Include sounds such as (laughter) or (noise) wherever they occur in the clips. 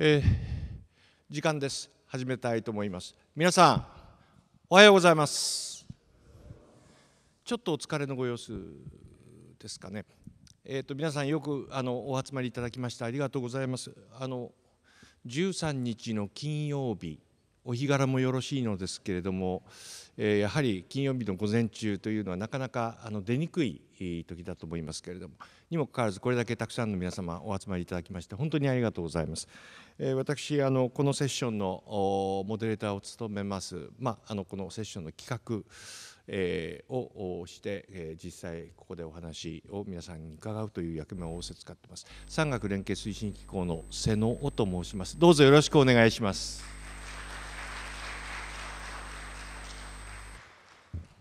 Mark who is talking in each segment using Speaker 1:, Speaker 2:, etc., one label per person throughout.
Speaker 1: えー、時間です始めたいと思います皆さんおはようございますちょっとお疲れのご様子ですかねえっ、ー、と皆さんよくあのお集まりいただきましてありがとうございますあの13日の金曜日お日柄もよろしいのですけれども、えやはり金曜日の午前中というのはなかなかあの出にくい時だと思いますけれどもにもかかわらずこれだけたくさんの皆様お集まりいただきまして本当にありがとうございます。え私あのこのセッションのモデレーターを務めます、まあのこのセッションの企画えー、をして、えー、実際ここでお話を皆さんに伺うという役目を仰せつかってます。産学連携推進機構の瀬野と申します。どうぞよろしくお願いします。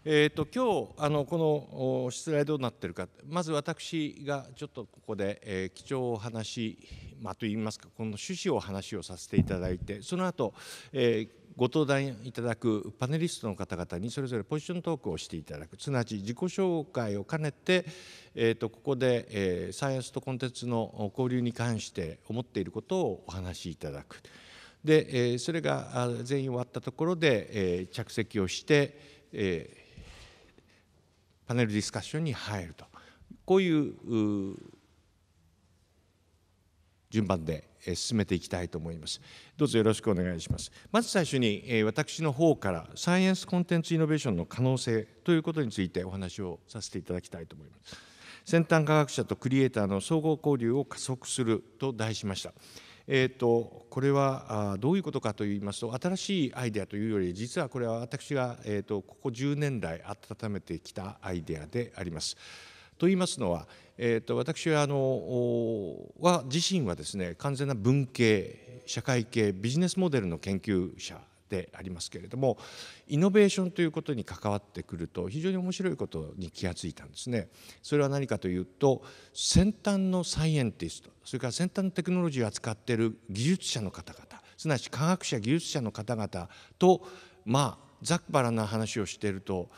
Speaker 1: えーと、今日あのこの出題どうなってるかまず私がちょっとここで、えー、貴重お話、まあ、といいますかこの趣旨を話をさせていただいてその後、えーご登壇いただくパネリストの方々にそれぞれポジショントークをしていただくすなわち自己紹介を兼ねて、えー、とここで、えー、サイエンスとコンテンツの交流に関して思っていることをお話しいただくで、えー、それが全員終わったところで、えー、着席をして、えパネルディスカッションに入るとこういう順番で進めていきたいと思います。どうぞよろしくお願いします。まず最初に私の方からサイエンスコンテンツイノベーションの可能性ということについてお話をさせていただきたいと思います。先端科学者とクリエイターの総合交流を加速すると題しました。えーと、これはどういうことかといいますと新しいアイデアというより実はこれは私が、えーと、ここ10年来温めてきたアイデアであります。と言いますのは、えーと、と私はあのは自身はですね完全な文系社会系ビジネスモデルの研究者でありますけれどもイノベーションということに関わってくると非常に面白いことに気がついたんですね。それは何かというと先端のサイエンティストそれから先端のテクノロジーを扱っている技術者の方々すなわち科学者技術者の方々とまあざっくばらな話をしていると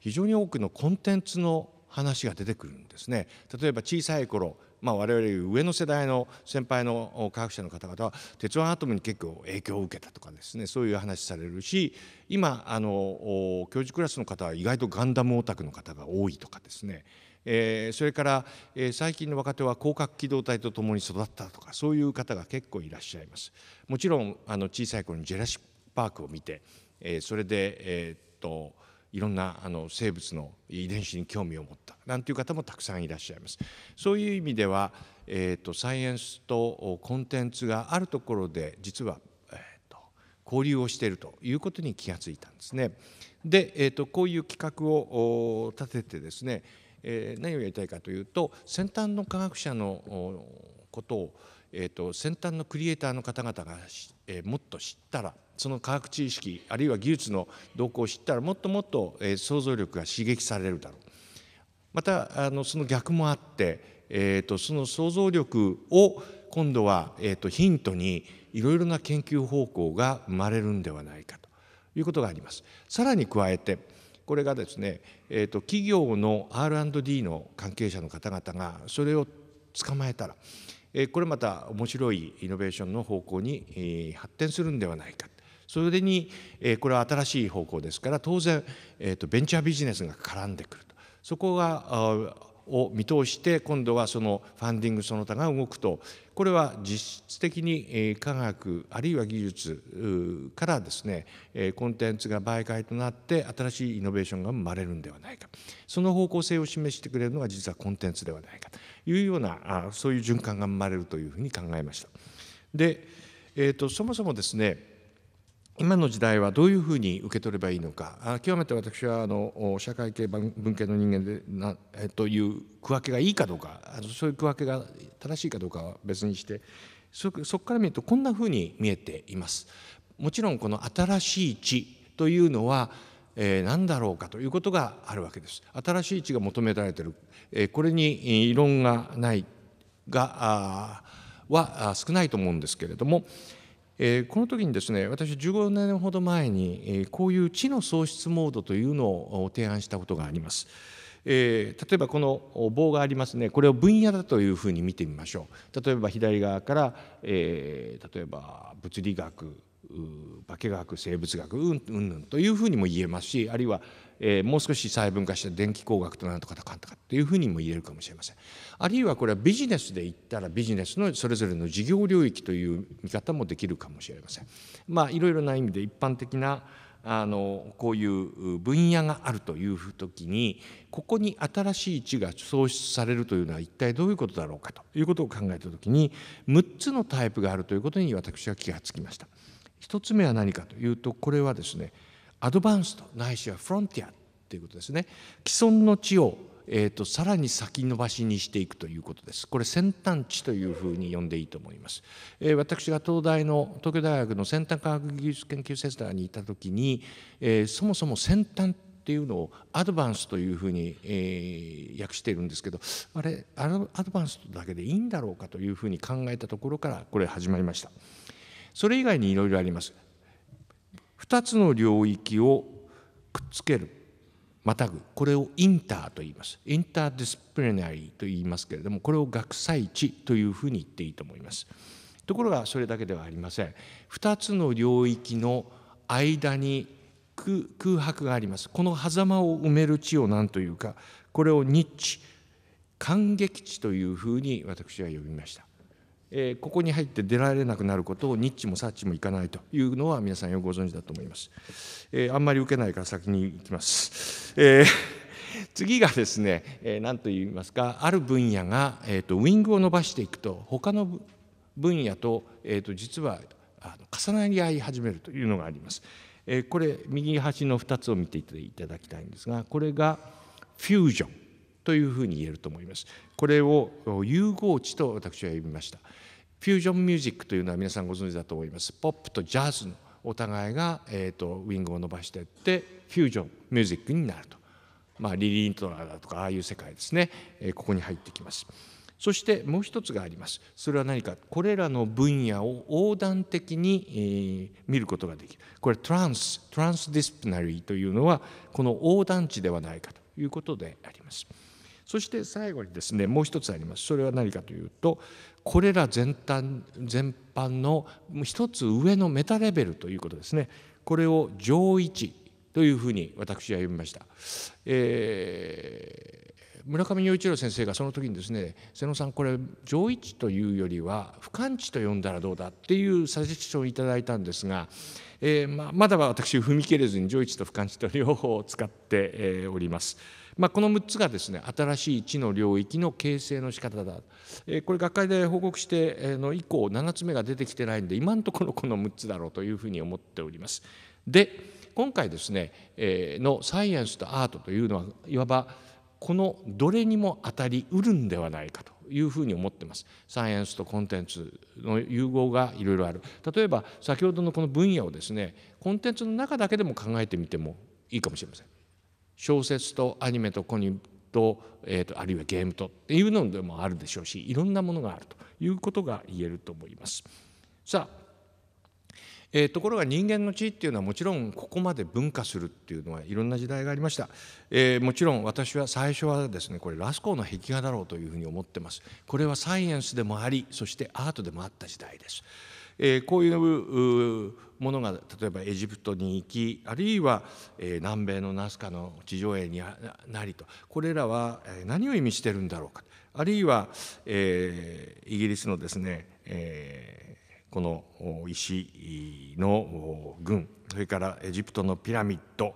Speaker 1: 非常に多くのコンテンツの話が出てくるんですね。例えば小さい頃まあ、我々上の世代の先輩の科学者の方々は鉄腕アトムに結構影響を受けたとかですねそういう話されるし今あの教授クラスの方は意外とガンダムオタクの方が多いとかですねえー、それから、えー、最近の若手は広角機動隊とともに育ったとかそういう方が結構いらっしゃいます。もちろんあの小さい頃にジェラシック・パークを見て、えー、それで、えー、っといろんなあの生物の遺伝子に興味を持ったなんていう方もたくさんいらっしゃいます。そういう意味では、えーと、サイエンスとコンテンツがあるところで実は、えーと、交流をしているということに気がついたんですね。で、えーと、とこういう企画を立ててですね、えー、何をやりたいかというと先端の科学者のことをえーと、先端のクリエイターの方々が、えー、もっと知ったらその科学知識あるいは技術の動向を知ったらもっともっと、えー、想像力が刺激されるだろうまたあのその逆もあって、えーと、その想像力を今度は、えーと、ヒントにいろいろな研究方向が生まれるんではないかということがあります。さらに加えてこれがですね、えーと、と企業の R&D の関係者の方々がそれを捕まえたら、これまた面白いイノベーションの方向に発展するんではないか。それに、これは新しい方向ですから、当然、ベンチャービジネスが絡んでくると。そこがを見通して今度はそのファンディングその他が動くとこれは実質的に科学あるいは技術からですねコンテンツが媒介となって新しいイノベーションが生まれるんではないかその方向性を示してくれるのが実はコンテンツではないかというようなそういう循環が生まれるというふうに考えました。で、えーと、とそもそもですね今の時代はどういうふうに受け取ればいいのか極めて私はあの社会系文系の人間でな、えという区分けがいいかどうかそういう区分けが正しいかどうかは別にしてそこから見るとこんなふうに見えています。もちろんこの新しい地というのはえー、何だろうかということがあるわけです。新しい地が求められている、えー、これに異論がないがは少ないと思うんですけれども、えこの時にですね私15年ほど前に、えこういう知の喪失モードというのを提案したことがあります。えー、例えばこの棒がありますねこれを分野だというふうに見てみましょう例えば左側から、えー、例えば物理学化学生物学うんうんというふうにも言えますしあるいは、えー、もう少し細分化した電気工学と何とかとかんとかっていうふうにも言えるかもしれませんあるいはこれはビジネスで言ったらビジネスのそれぞれの事業領域という見方もできるかもしれませんまあいろいろな意味で一般的なあのこういう分野があるという時にここに新しい地が創出されるというのは一体どういうことだろうかということを考えた時に6つのタイプがあるということに私は気がつきました。1つ目は何かというとこれはですねアドバンスとないしはフロンティアということですね既存の地をえーと、さらに先延ばしにしていくということです。これ先端地というふうに呼んでいいと思います。えー、私が東大の東京大学の先端科学技術研究センターにいた時に、えー、そもそも先端っていうのをアドバンスというふうに、えー、訳しているんですけどあれアドバンスだけでいいんだろうかというふうに考えたところからこれ始まりました。それ以外にいろいろあります。2つの領域をくっつけるまたぐこれをインターと言いますインターディスプレナリーと言いますけれどもこれを学際地というふうに言っていいと思いますところがそれだけではありません2つの領域の間に空白がありますこの狭間を埋める地を何というかこれを日地感激地というふうに私は呼びましたえここに入って出られなくなることをニッチもサッチもいかないというのは皆さんよくご存知だと思います。えあんまり受けないから先に行きます。え (laughs) 次がですね、え何と言いますかある分野が、えー、とウィングを伸ばしていくと他の分野と,、えー、と実はあの重なり合い始めるというのがあります。えこれ右端の2つを見ていただきたいんですがこれがフュージョンというふうに言えると思います。これを融合値と私は呼びました。フュージョンミュージックというのは皆さんご存知だと思います。ポップとジャズのお互いが、えーと、ウィングを伸ばしていってフュージョンミュージックになると、まあ、リリー・ントラーだとかああいう世界ですね、えー、ここに入ってきます。そしてもう一つがあります。それは何かこれらの分野を横断的に、えー、見ることができる。これトランストランスディスプナリーというのはこの横断地ではないかということであります。そして最後にですねもう一つありますそれは何かというとこれら全端全般の一つ上のメタレベルということですねこれを上一というふうに私は読みました。えー村上陽一郎先生がその時にですね瀬野さんこれ上一というよりは不完治と呼んだらどうだっていうサジェクションをいただいたんですが、えーままだは私踏み切れずに上一と不完治と両方を使っております。まあ、この6つがですね新しい知の領域の形成の仕方だ、えこれ学会で報告しての以降7つ目が出てきてないんで今のところこの6つだろうというふうに思っております。で今回ですね、えのサイエンスとアートというのはいわばこのどれにも当たりうるんではないかというふうに思ってます。サイエンスとコンテンツの融合がいろいろある。例えば先ほどのこの分野をですねコンテンツの中だけでも考えてみてもいいかもしれません。小説とアニメとコニと,、えーと、あるいはゲームとっていうのでもあるでしょうしいろんなものがあるということが言えると思います。さあえー、ところが人間の知っていうのはもちろんここまで分化するっていうのはいろんな時代がありました、えー、もちろん私は最初はですねこれラスコーの壁画だろうというふうに思ってますこれはサイエンスでもありそしてアートでもあった時代ですえこういうものが例えばエジプトに行きあるいは、え南米のナスカの地上絵になりとこれらは何を意味してるんだろうかあるいは、えイギリスのですね、えこの石の群それからエジプトのピラミッド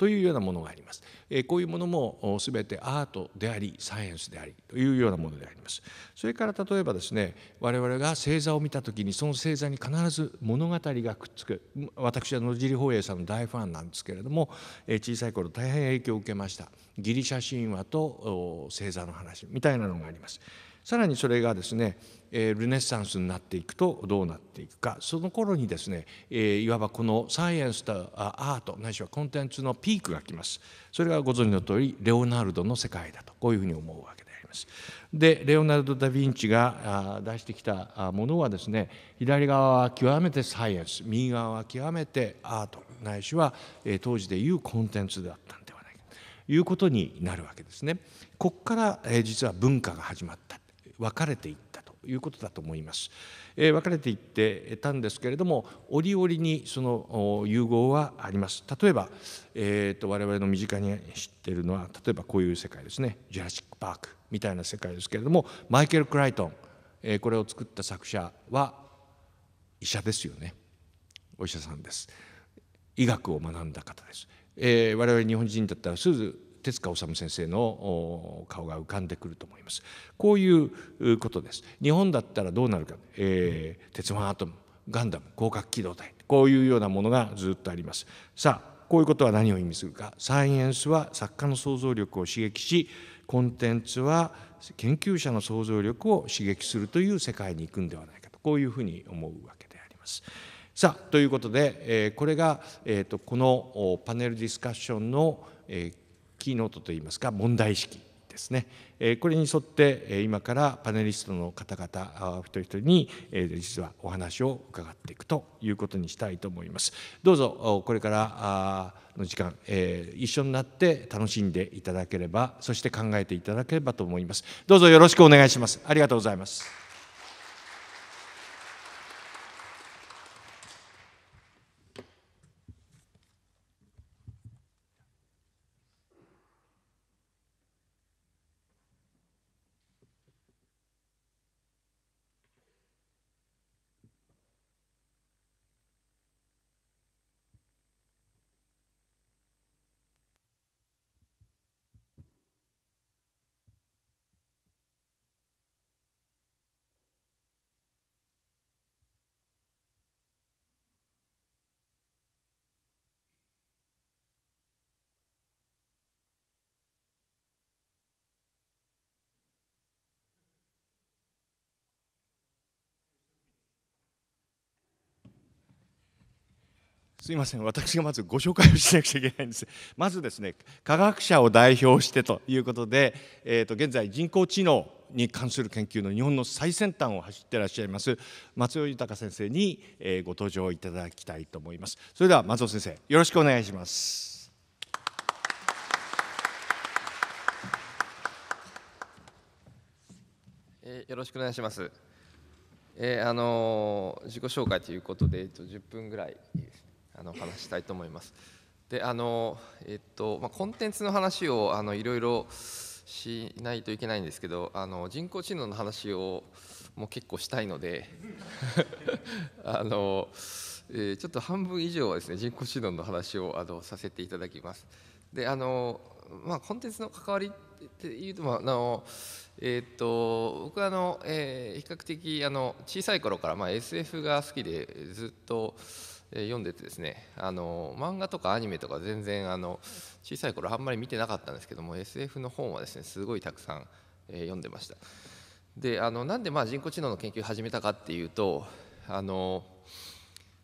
Speaker 1: というようなものがあります。えこういうものも全てアートでありサイエンスでありというようなものであります。それから例えばですね我々が星座を見た時にその星座に必ず物語がくっつく私は野尻宝永さんの大ファンなんですけれども、え小さい頃大変影響を受けましたギリシャ神話と星座の話みたいなのがあります。さらにそれがですねえルネッサンスになっていくとどうなっていくかその頃にですね、えいわばこのサイエンスとアートないしはコンテンツのピークが来ますそれがご存知の通りレオナルドの世界だとこういうふうに思うわけであります。でレオナルド・ダ・ヴィンチが出してきたものはですね左側は極めてサイエンス右側は極めてアートないしは当時でいうコンテンツだったんではないかということになるわけですね。ここから実は文化が始まった分かれていったいうことだと思います。えー、分かれていってたんですけれども折々にその融合はあります。例えば、えーと、我々の身近に知ってるのは例えばこういう世界ですねジュラシック・パークみたいな世界ですけれどもマイケル・クライトン、えー、これを作った作者は医者ですよねお医者さんです。医学を学んだ方です。えー、我々日本人だったらすぐ手塚治虫先生の顔が浮かんでくると思います。こういうことです。日本だったらどうなるか、えー、鉄腕アトムガンダム広角機動隊こういうようなものがずっとあります。さあこういうことは何を意味するかサイエンスは作家の想像力を刺激しコンテンツは研究者の想像力を刺激するという世界に行くんではないかとこういうふうに思うわけであります。さあということで、えー、これが、えーと、とこのパネルディスカッションの、えー、キーノートといいますか問題意識ですねこれに沿って今からパネリストの方々一人一人に実はお話を伺っていくということにしたいと思いますどうぞこれからの時間一緒になって楽しんでいただければそして考えていただければと思いますどうぞよろしくお願いしますありがとうございますすいません私がまずご紹介をしなくちゃいけないんですまずですね科学者を代表してということで、えー、と現在人工知能に関する研究の日本の最先端を走ってらっしゃいます松尾豊先生にご登場いただきたいと思いますそれでは松尾先生よろしくお願いします
Speaker 2: えよろしくお願いしますえー、あのー、自己紹介ということで、えっと、10分ぐらい、あの話したいと思います。であのえっとまあ、コンテンツの話をあのいろいろしないといけないんですけどあの人工知能の話をもう結構したいので (laughs) あの、えー、ちょっと半分以上はですね人工知能の話をあのさせていただきます。であのまあ、コンテンツの関わりっていうと、まああのえー、っと僕はあの、えー、比較的あの小さい頃から、まあ、SF が好きでずっと。読んでてですねあの漫画とかアニメとか全然あの小さい頃あんまり見てなかったんですけども SF の本はですねすごいたくさん、え読んでましたであのなんでまあ人工知能の研究始めたかっていうとあの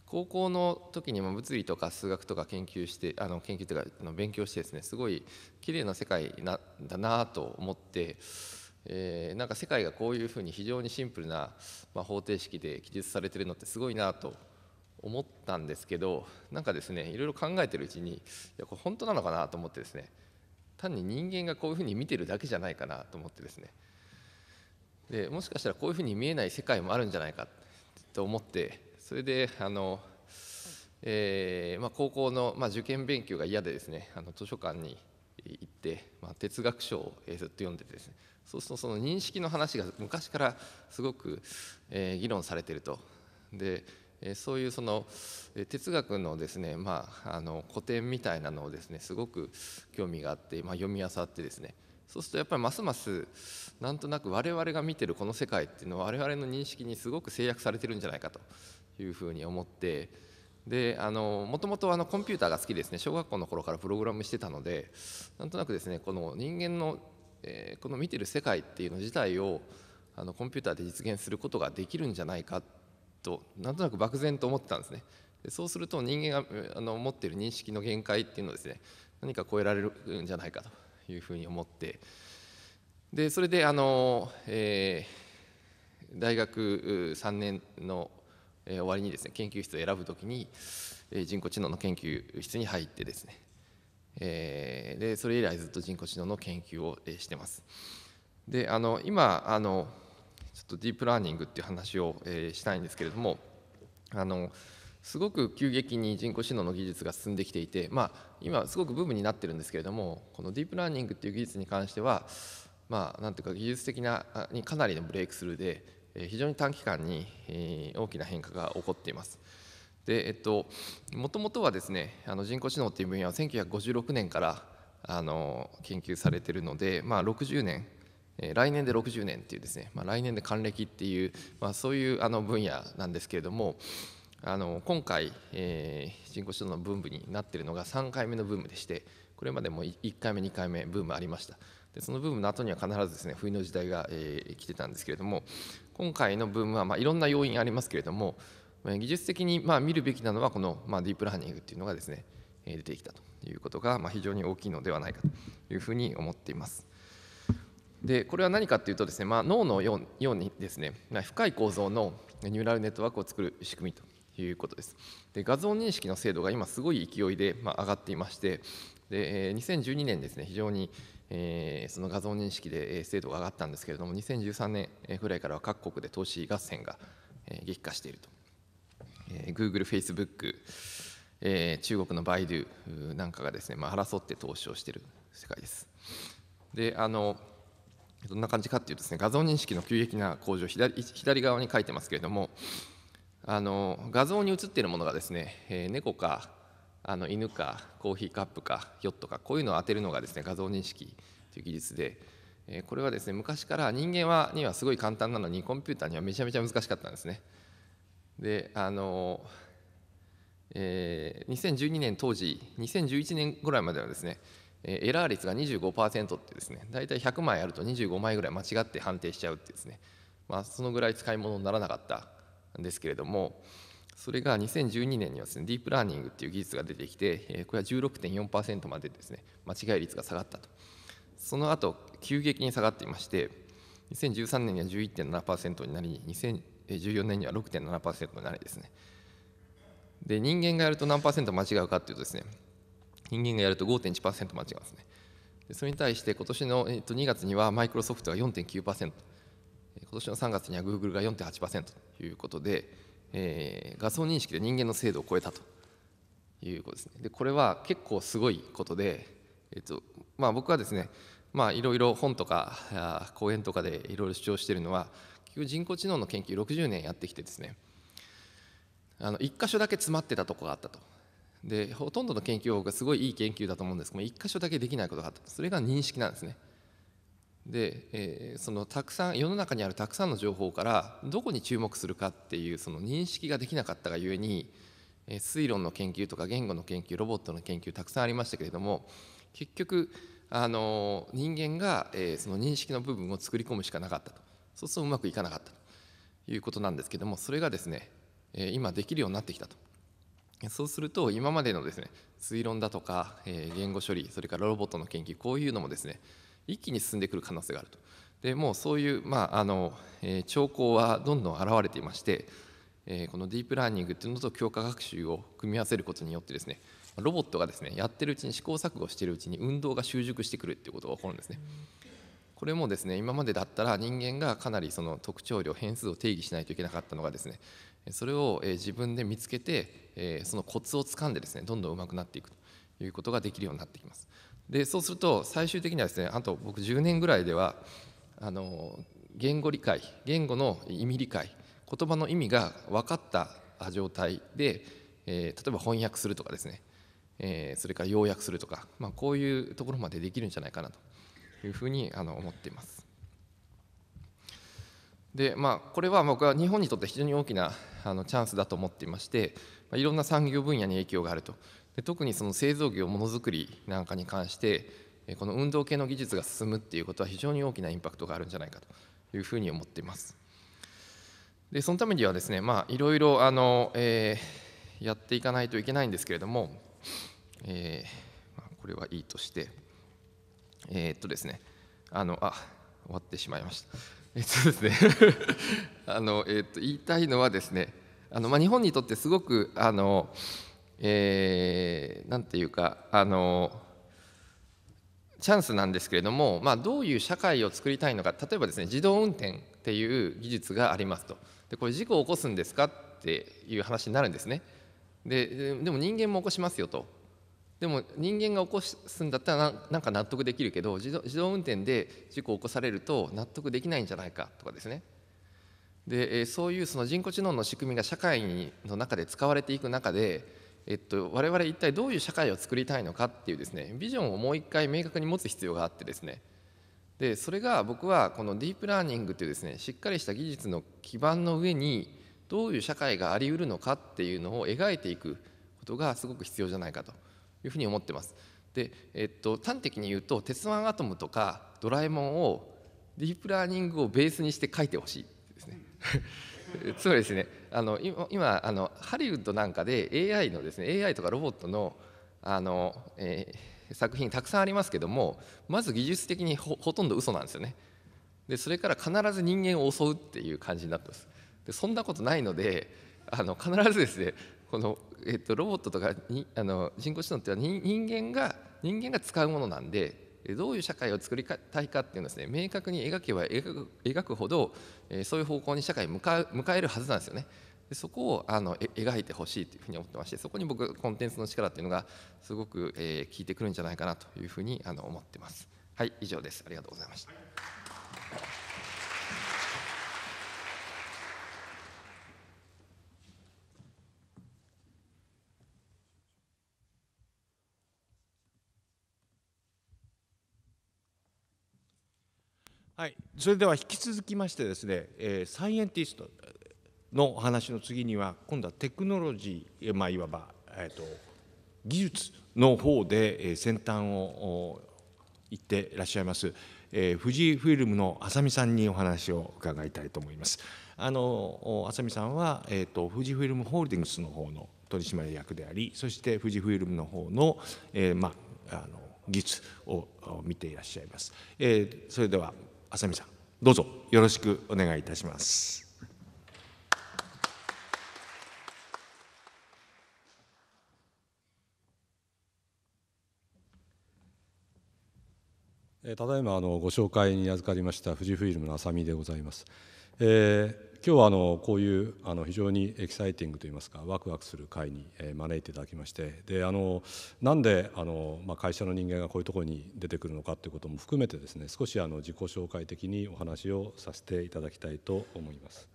Speaker 2: 高校の時にも物理とか数学とか研究してあの研究というかあの勉強してですねすごい綺麗な世界なだなと思って、えー、なんか世界がこういうふうに非常にシンプルな、まあ、方程式で記述されてるのってすごいなと思ったんですけどなんかですねいろいろ考えてるうちにいやこれ本当なのかなと思ってですね単に人間がこういうふうに見てるだけじゃないかなと思ってですねでもしかしたらこういうふうに見えない世界もあるんじゃないかと思ってそれであの、えー、まあ、高校の、まあ、受験勉強が嫌でですねあの図書館に行って、まあ、哲学書をずっと読んでてですねそうするとその認識の話が昔からすごく、えー、議論されてるとでそういうその哲学のですね、まあ、あの古典みたいなのをですねすごく興味があって、まあ、読み漁ってですねそうするとやっぱりますますなんとなく我々が見てるこの世界っていうのは我々の認識にすごく制約されてるんじゃないかというふうに思ってであのもともとあのコンピューターが好きですね小学校の頃からプログラムしてたのでなんとなくですねこの人間の、えー、この見てる世界っていうの自体をあのコンピューターで実現することができるんじゃないかっとなんとなく漠然と思ってたんですねでそうすると人間があの持っている認識の限界っていうのをですね何か超えられるんじゃないかというふうに思ってでそれであの、えー、大学3年の終わりにですね研究室を選ぶときに人工知能の研究室に入ってですね、えでそれ以来ずっと人工知能の研究をしてます。であの今あのちょっとディープラーニングっていう話を、えー、したいんですけれどもあのすごく急激に人工知能の技術が進んできていて、まあ、今すごくブームになってるんですけれどもこのディープラーニングっていう技術に関してはまあ、なんていうか技術的なにかなりのブレイクスルーで、えー、非常に短期間に、えー、大きな変化が起こっています。でえっともともとはですねあの人工知能っていう分野は1956年からあの研究されてるので、まあ、60年え来年で60年っていうですね、まあ、来年で還暦っていう、まあ、そういうあの分野なんですけれどもあの今回、えー、人工知能のブームになっているのが3回目のブームでしてこれまでも1回目2回目ブームありましたでそのブームの後には必ずですね冬の時代が、えー、来てたんですけれども今回のブームは、まあ、いろんな要因ありますけれども技術的に、ま見るべきなのはこの、まディープラーニングっていうのがですね出てきたということが、ま非常に大きいのではないかというふうに思っています。でこれは何かというとですね、まあ、脳のようにですね深い構造のニューラルネットワークを作る仕組みということですで画像認識の精度が今すごい勢いで、まあ、上がっていましてで2012年ですね非常に、えー、その画像認識で精度が上がったんですけれども2013年ぐらいからは各国で投資合戦が激化していると、えー、Google、Facebook、えー、中国のバイドゥなんかがですね、まあ、争って投資をしている世界ですであのどんな感じかっていうとですね画像認識の急激な向上左左側に書いてますけれどもあの画像に写っているものがですね、えー、猫かあの犬かコーヒーカップかヨットかこういうのを当てるのがですね画像認識という技術で、えー、これはですね昔から人間はにはすごい簡単なのにコンピューターにはめちゃめちゃ難しかったんですね。であのえー、2012年当時2011年ぐらいまではですねエラー率が25%ってですね大体100枚あると25枚ぐらい間違って判定しちゃうってですね、まあ、そのぐらい使い物にならなかったんですけれどもそれが2012年にはですねディープラーニングっていう技術が出てきてこれは16.4%までですね間違い率が下がったとその後急激に下がっていまして2013年には11.7%になり2014年には6.7%になりですねで人間がやると何パーセント間違うかっていうとですね人間がやると5.1%間違いますねでそれに対して今年の、えー、と2月にはマイクロソフトが4.9%今年の3月にはグーグルが4.8%ということで、えー、画像認識で人間の精度を超えたということですねでこれは結構すごいことで、えーとまあ、僕はですねまあ、いろいろ本とか講演とかでいろいろ主張しているのは結局人工知能の研究60年やってきてですねあの1箇所だけ詰まってたとこがあったとでほとんどの研究方法がすごいいい研究だと思うんですけども1箇所だけできないことがあったそれが認識なんですねで、えー、そのたくさん世の中にあるたくさんの情報からどこに注目するかっていうその認識ができなかったがゆえに、えー、推論の研究とか言語の研究ロボットの研究たくさんありましたけれども結局あの人間が、えー、その認識の部分を作り込むしかなかったとそうするとうまくいかなかったということなんですけどもそれがですね、えー、今できるようになってきたとそうすると今までのですね推論だとか、え言語処理それからロボットの研究こういうのもですね一気に進んでくる可能性があるとでもうそういう、まああのえ兆候はどんどん現れていまして、えこのディープラーニングっていうのと強化学習を組み合わせることによってですねロボットがですねやってるうちに試行錯誤してるうちに運動が習熟してくるっていうことが起こるんですね。これもですね今までだったら人間がかなりその特徴量変数を定義しないといけなかったのがですねそれを自分で見つけてそのコツをつかんでですねどんどん上手くなっていくということができるようになってきますでそうすると最終的にはですねあと僕10年ぐらいではあの言語理解言語の意味理解言葉の意味が分かった状態で、え例えば翻訳するとかですね、えそれから要約するとか、まあ、こういうところまでできるんじゃないかなというふうにあの思っています。でまあ、これは僕は日本にとって非常に大きなあのチャンスだと思っていまして、まあ、いろんな産業分野に影響があるとで特にその製造業ものづくりなんかに関してこの運動系の技術が進むっていうことは非常に大きなインパクトがあるんじゃないかというふうに思っていますでそのためにはですね、まあ、いろいろあの、えー、やっていかないといけないんですけれども、えー、まあ、これはいいとしてえー、っとですねあのあ終わってしまいましたえっとですね (laughs) あの、えっと、言いたいのはですねあの、まあ、日本にとってすごくあの、えー、なんていうかあのチャンスなんですけれども、まあ、どういう社会を作りたいのか例えばですね自動運転っていう技術がありますとでこれ事故を起こすんですかっていう話になるんですねででも人間も起こしますよとでも人間が起こすんだったらなんか納得できるけど自動自動運転で事故を起こされると納得できないんじゃないかとかですねでそういうその人工知能の仕組みが社会の中で使われていく中で、えっと、我々一体どういう社会を作りたいのかっていうですねビジョンをもう一回明確に持つ必要があってですねでそれが僕はこのディープラーニングというですねしっかりした技術の基盤の上にどういう社会がありうるのかっていうのを描いていくことがすごく必要じゃないかと。いうふうに思ってます。で、えっと、端的に言うと「鉄腕アトム」とか「ドラえもん」をディープラーニングをベースにして書いてほしいですね。(laughs) つまりですねあの今あのハリウッドなんかで AI のですね AI とかロボットのあの、えー、作品たくさんありますけどもまず技術的にほとんど嘘なんですよね。でそれから必ず人間を襲うっていう感じになってます。でそんなことないのであの必ずですねこの、えっとロボットとかにあの人工知能っていうのは人間が人間が使うものなんでどういう社会を作りたいかっていうのをですね明確に描けば描く描くほど、えー、そういう方向に社会向かう迎えるはずなんですよね。でそこをあの描いてほしいというふうに思ってましてそこに僕コンテンツの力っていうのがすごく、えー、効いてくるんじゃないかなというふうにあの思ってます。はい以上ですありがとうございました。
Speaker 1: はい、それでは引き続きましてですね、えー、サイエンティストの話の次には今度はテクノロジー、まあ、いわば、えーと、技術の方で、え先端を行っていらっしゃいます、えー、富士フィルムの浅見さんにお話を伺いたいと思います。あの浅見さんは、えーと、富士フィルムホールディングスの方の取締役でありそして富士フィルムの方の、えー、まあ、あの技術を見ていらっしゃいます。えー、それでは浅見さんどうぞよろしくお願いいたします。
Speaker 3: ただいまあのご紹介に預かりました富士フイルムの浅見でございます。えー今日はあのこういうあの非常にエキサイティングといいますかワクワクする会に招いていただきましてであのなんであの、まあ、会社の人間がこういうところに出てくるのかということも含めてですね少しあの自己紹介的にお話をさせていただきたいと思います。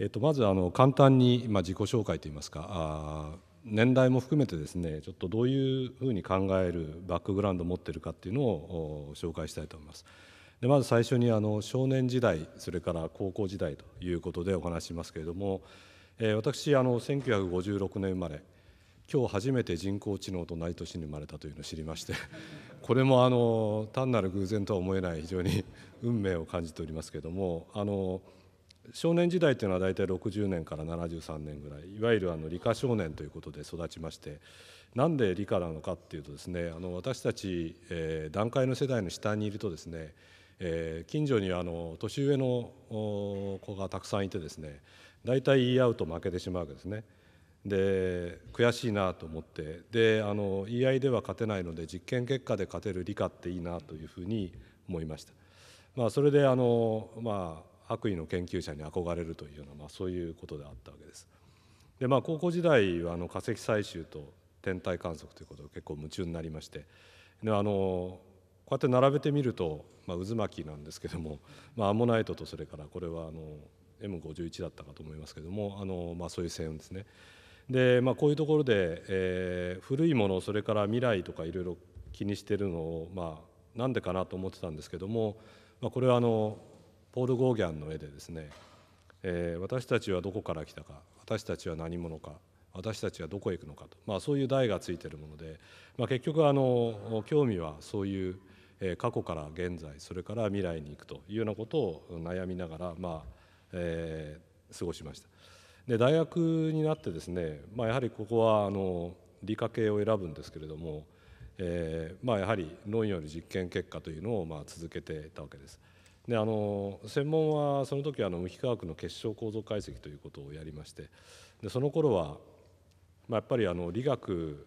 Speaker 3: えっと、まずあの簡単に、ま自己紹介といいますかあ年代も含めてですねちょっとどういうふうに考えるバックグラウンドを持ってるかっていうのを紹介したいと思います。でまず最初にあの少年時代それから高校時代ということでお話しますけれども、えー、私あの1956年生まれ今日初めて人工知能と同じ年に生まれたというのを知りまして (laughs) これもあの単なる偶然とは思えない非常に (laughs) 運命を感じておりますけれどもあの少年時代というのは大体60年から73年ぐらいいわゆるあの理科少年ということで育ちましてなんで理科なのかっていうとですねあの私たち、えー、段階の世代の下にいるとですねえー、近所にあの年上の子がたくさんいてですね大体言い合うと負けてしまうわけですね。で悔しいなと思ってであの言い合いでは勝てないので実験結果で勝てる理科っていいなというふうに思いました。まあ、それであの、まあ、悪意の研究者に憧れるというような、まあ、そういうことであったわけです。でまあ、高校時代はあの化石採集と天体観測ということを結構夢中になりましてであのこうやって並べてみると、まあ、渦巻きなんですけども、(laughs) まあ、アモナイトとそれからこれはあの M51 だったかと思いますけどもあの、まあ、そういう線ですね。でまあ、こういうところで、えー、古いものそれから未来とかいろいろ気にしてるのを、まあ、なんでかなと思ってたんですけども、まあ、これはあのポール・ゴーギャンの絵でですね、えー、私たちはどこから来たか私たちは何者か私たちはどこへ行くのかと、まあ、そういう題がついてるもので、まあ、結局あの興味はそういうえ過去から現在それから未来に行くというようなことを悩みながら、まあえー、過ごしました。で大学になってですね、まあ、やはりここはあの理科系を選ぶんですけれども、えー、まあ、やはり論より実験結果というのをま続けていたわけです。であの専門はその時あの無機化学の結晶構造解析ということをやりましてでその頃は、まあ、やっぱりあの理学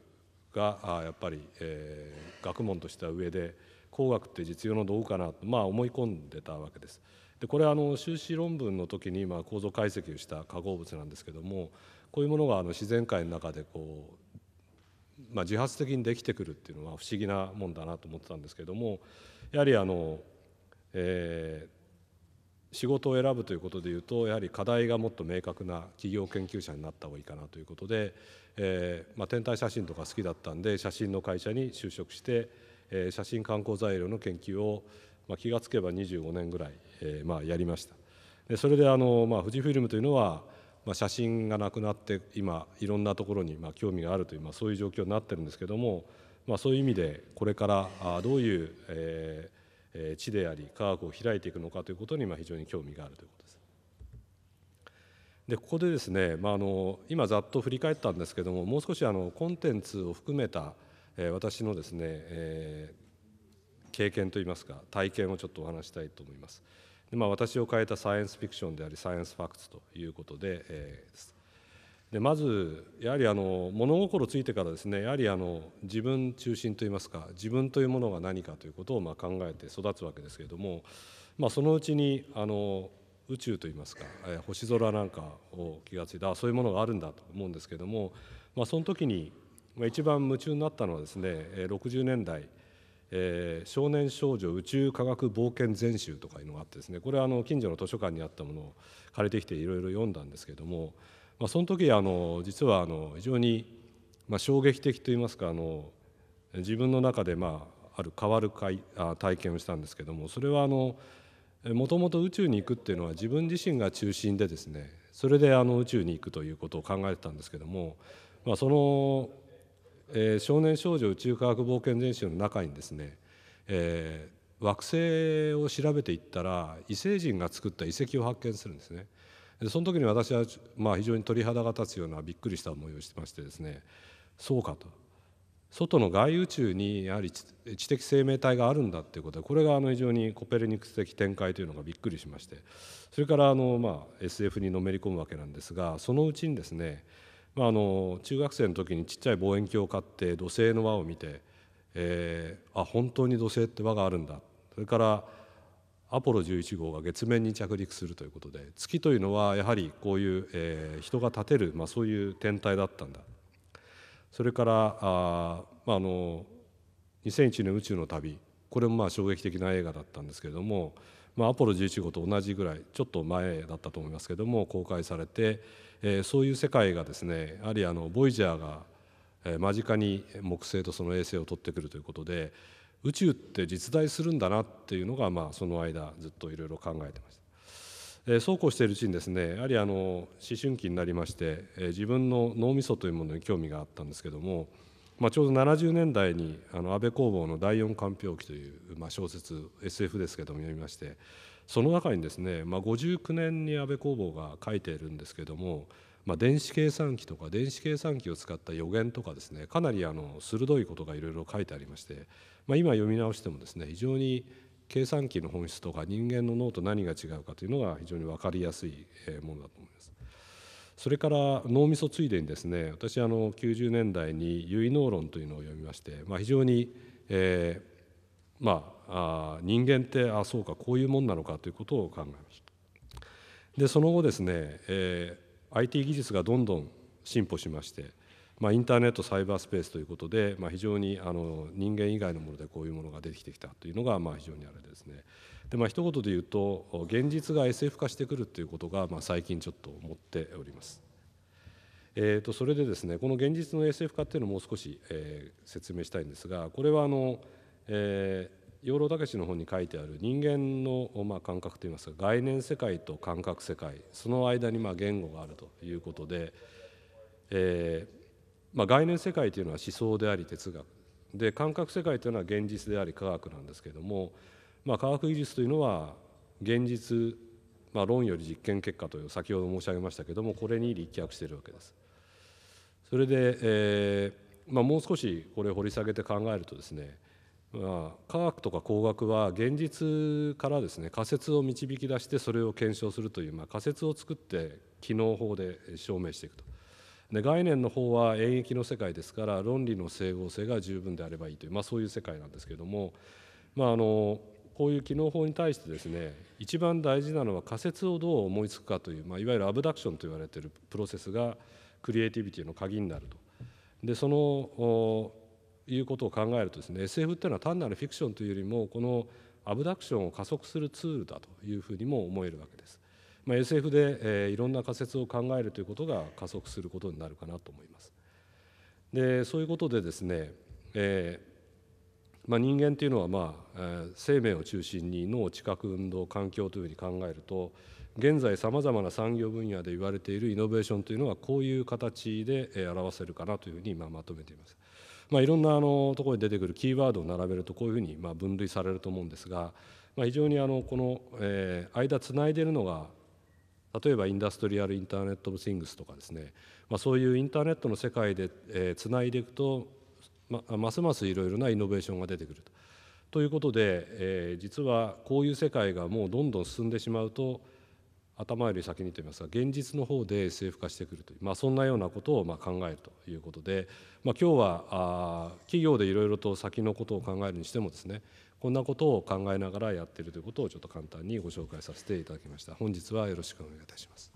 Speaker 3: がやっぱり、えー、学問とした上で、工学って実用の道具かなと、まあ、思い込んでたわけです。でこれあの修士論文の時に今構造解析をした化合物なんですけどもこういうものがあの自然界の中でこう、まあ、自発的にできてくるっていうのは不思議なもんだなと思ってたんですけどもやはりあの、えー、仕事を選ぶということでいうとやはり課題がもっと明確な企業研究者になった方がいいかなということで、えーまあ、天体写真とか好きだったんで写真の会社に就職して。えー、写真観光材料の研究を、まあ、気がつけば25年ぐらい、えーまあ、やりましたでそれであの、まあ、富士フィルムというのは、まあ、写真がなくなって今いろんなところに、まあ、興味があるという、まあ、そういう状況になってるんですけども、まあ、そういう意味でこれからあどういう、えーであり科学を開いていくのかということに非常に興味があるということです。でここでですね、まあ、あの今ざっと振り返ったんですけどももう少しあのコンテンツを含めた私のですね、えー、経験といいますか体験をちょっとお話したいと思います。でまあ、私を変えたサイエンスフィクションでありサイエンスファクツということで,、えー、でまずやはりあの物心ついてからですねやはりあの自分中心といいますか自分というものが何かということをまあ考えて育つわけですけれども、まあ、そのうちにあの宇宙といいますか、えー、星空なんかを気が付いてあそういうものがあるんだと思うんですけれども、まあ、その時に一番夢中になったのはですね60年代え少年少女宇宙科学冒険全集とかいうのがあってですねこれはあの近所の図書館にあったものを借りてきていろいろ読んだんですけども、まあ、その時あの実はあの非常に、まあ、衝撃的といいますかあの自分の中で、まあ、ある変わるかいあ体験をしたんですけどもそれはあのもともと宇宙に行くっていうのは自分自身が中心でですねそれであの宇宙に行くということを考えてたんですけども、まあ、そのえー、少年少女宇宙科学冒険全集の中にですね、えー、惑星を調べていったら異星人が作った遺跡を発見するんですね。でその時に私は、まあ、非常に鳥肌が立つようなびっくりした思いをしてましてですねそうかと外の外宇宙にやはり知的生命体があるんだっていうことでこれがあの非常にコペルニクス的展開というのがびっくりしましてそれからあのまあ SF にのめり込むわけなんですがそのうちにですねまあ、あの中学生の時にちっちゃい望遠鏡を買って土星の輪を見て、えー、あ本当に土星って輪があるんだそれからアポロ11号が月面に着陸するということで月というのはやはりこういう、えー、人が立てる、まあ、そういう天体だったんだそれからあ、まあ、あの2001年宇宙の旅これもまあ衝撃的な映画だったんですけれども、まあ、アポロ11号と同じぐらいちょっと前だったと思いますけども公開されて、そういう世界がですねやはりあのボイジャーが間近に木星とその衛星を取ってくるということで宇宙って実在するんだなっていうのが、まあ、その間ずっといろいろ考えてました。そうこうしているうちにですねやはりあの思春期になりまして、自分の脳みそというものに興味があったんですけども、まあ、ちょうど70年代にあの安倍工房の「第四鑑評記」という、まあ、小説 SF ですけども読みましてその中にですね、まあ、59年に安倍工房が書いているんですけども、まあ、電子計算機とか電子計算機を使った予言とかですねかなりあの鋭いことがいろいろ書いてありまして、まあ、今読み直してもですね非常に計算機の本質とか人間の脳と何が違うかというのが非常に分かりやすいものだと思います。それから脳みそついでにですね私あの90年代に「結納論」というのを読みまして、まあ、非常に、えーまあ、あ人間ってあそうかこういうもんなのかということを考えましたでその後ですね、えー、IT 技術がどんどん進歩しまして、まあ、インターネットサイバースペースということで、まあ、非常にあの人間以外のものでこういうものが出てきてきたというのが、まあ、非常にあれですねでまあ一言で言うと現実が SF 化してくるということが、まあ、最近ちょっと思っております。えー、とそれでですねこの現実の SF 化っていうのをもう少し、えー、説明したいんですがこれはあの、えー、養老孟司の本に書いてある人間の、まあ、感覚といいますか概念世界と感覚世界その間にまあ言語があるということで、えーまあ、概念世界というのは思想であり哲学で感覚世界というのは現実であり科学なんですけれども、まあ、科学技術というのは現実、まあ、論より実験結果という先ほど申し上げましたけれどもこれに立脚しているわけです。それで、えーまあ、もう少しこれを掘り下げて考えるとですねまあ、科学とか工学は現実からですね仮説を導き出してそれを検証するという、まあ、仮説を作って機能法で証明していくとで概念の方は演疫の世界ですから論理の整合性が十分であればいいという、まあ、そういう世界なんですけれども、まあ、あのこういう機能法に対してですね一番大事なのは仮説をどう思いつくかという、まあ、いわゆるアブダクションと言われているプロセスがクリエイティビティの鍵になると。でそのいうことを考えるとですね SF っていうのは単なるフィクションというよりもこのアブダクションを加速するツールだというふうにも思えるわけです。まあ、SF で、えー、いろんな仮説を考えるということが加速することになるかなと思います。でそういうことでですね、えーまあ、人間というのは、まあえー、生命を中心に脳知覚運動環境というふうに考えると現在さまざまな産業分野で言われているイノベーションというのはこういう形で表せるかなというふうに今まとめています。まあ、いろんなあのところに出てくるキーワードを並べるとこういうふうにま分類されると思うんですが、まあ、非常にあのこの、え間つないでるのが例えばインダストリアル・インターネット・オブ・シングスとかですね、まあ、そういうインターネットの世界で、えつないでいくとまますますいろいろなイノベーションが出てくると。ということで、え実はこういう世界がもうどんどん進んでしまうと頭より先にといいますか現実の方で政府化してくるという、まあ、そんなようなことをまあ考えるということで、まあ、今日はあ企業でいろいろと先のことを考えるにしてもですねこんなことを考えながらやっているということをちょっと簡単にご紹介させていただきました本日はよろしくお願いいたします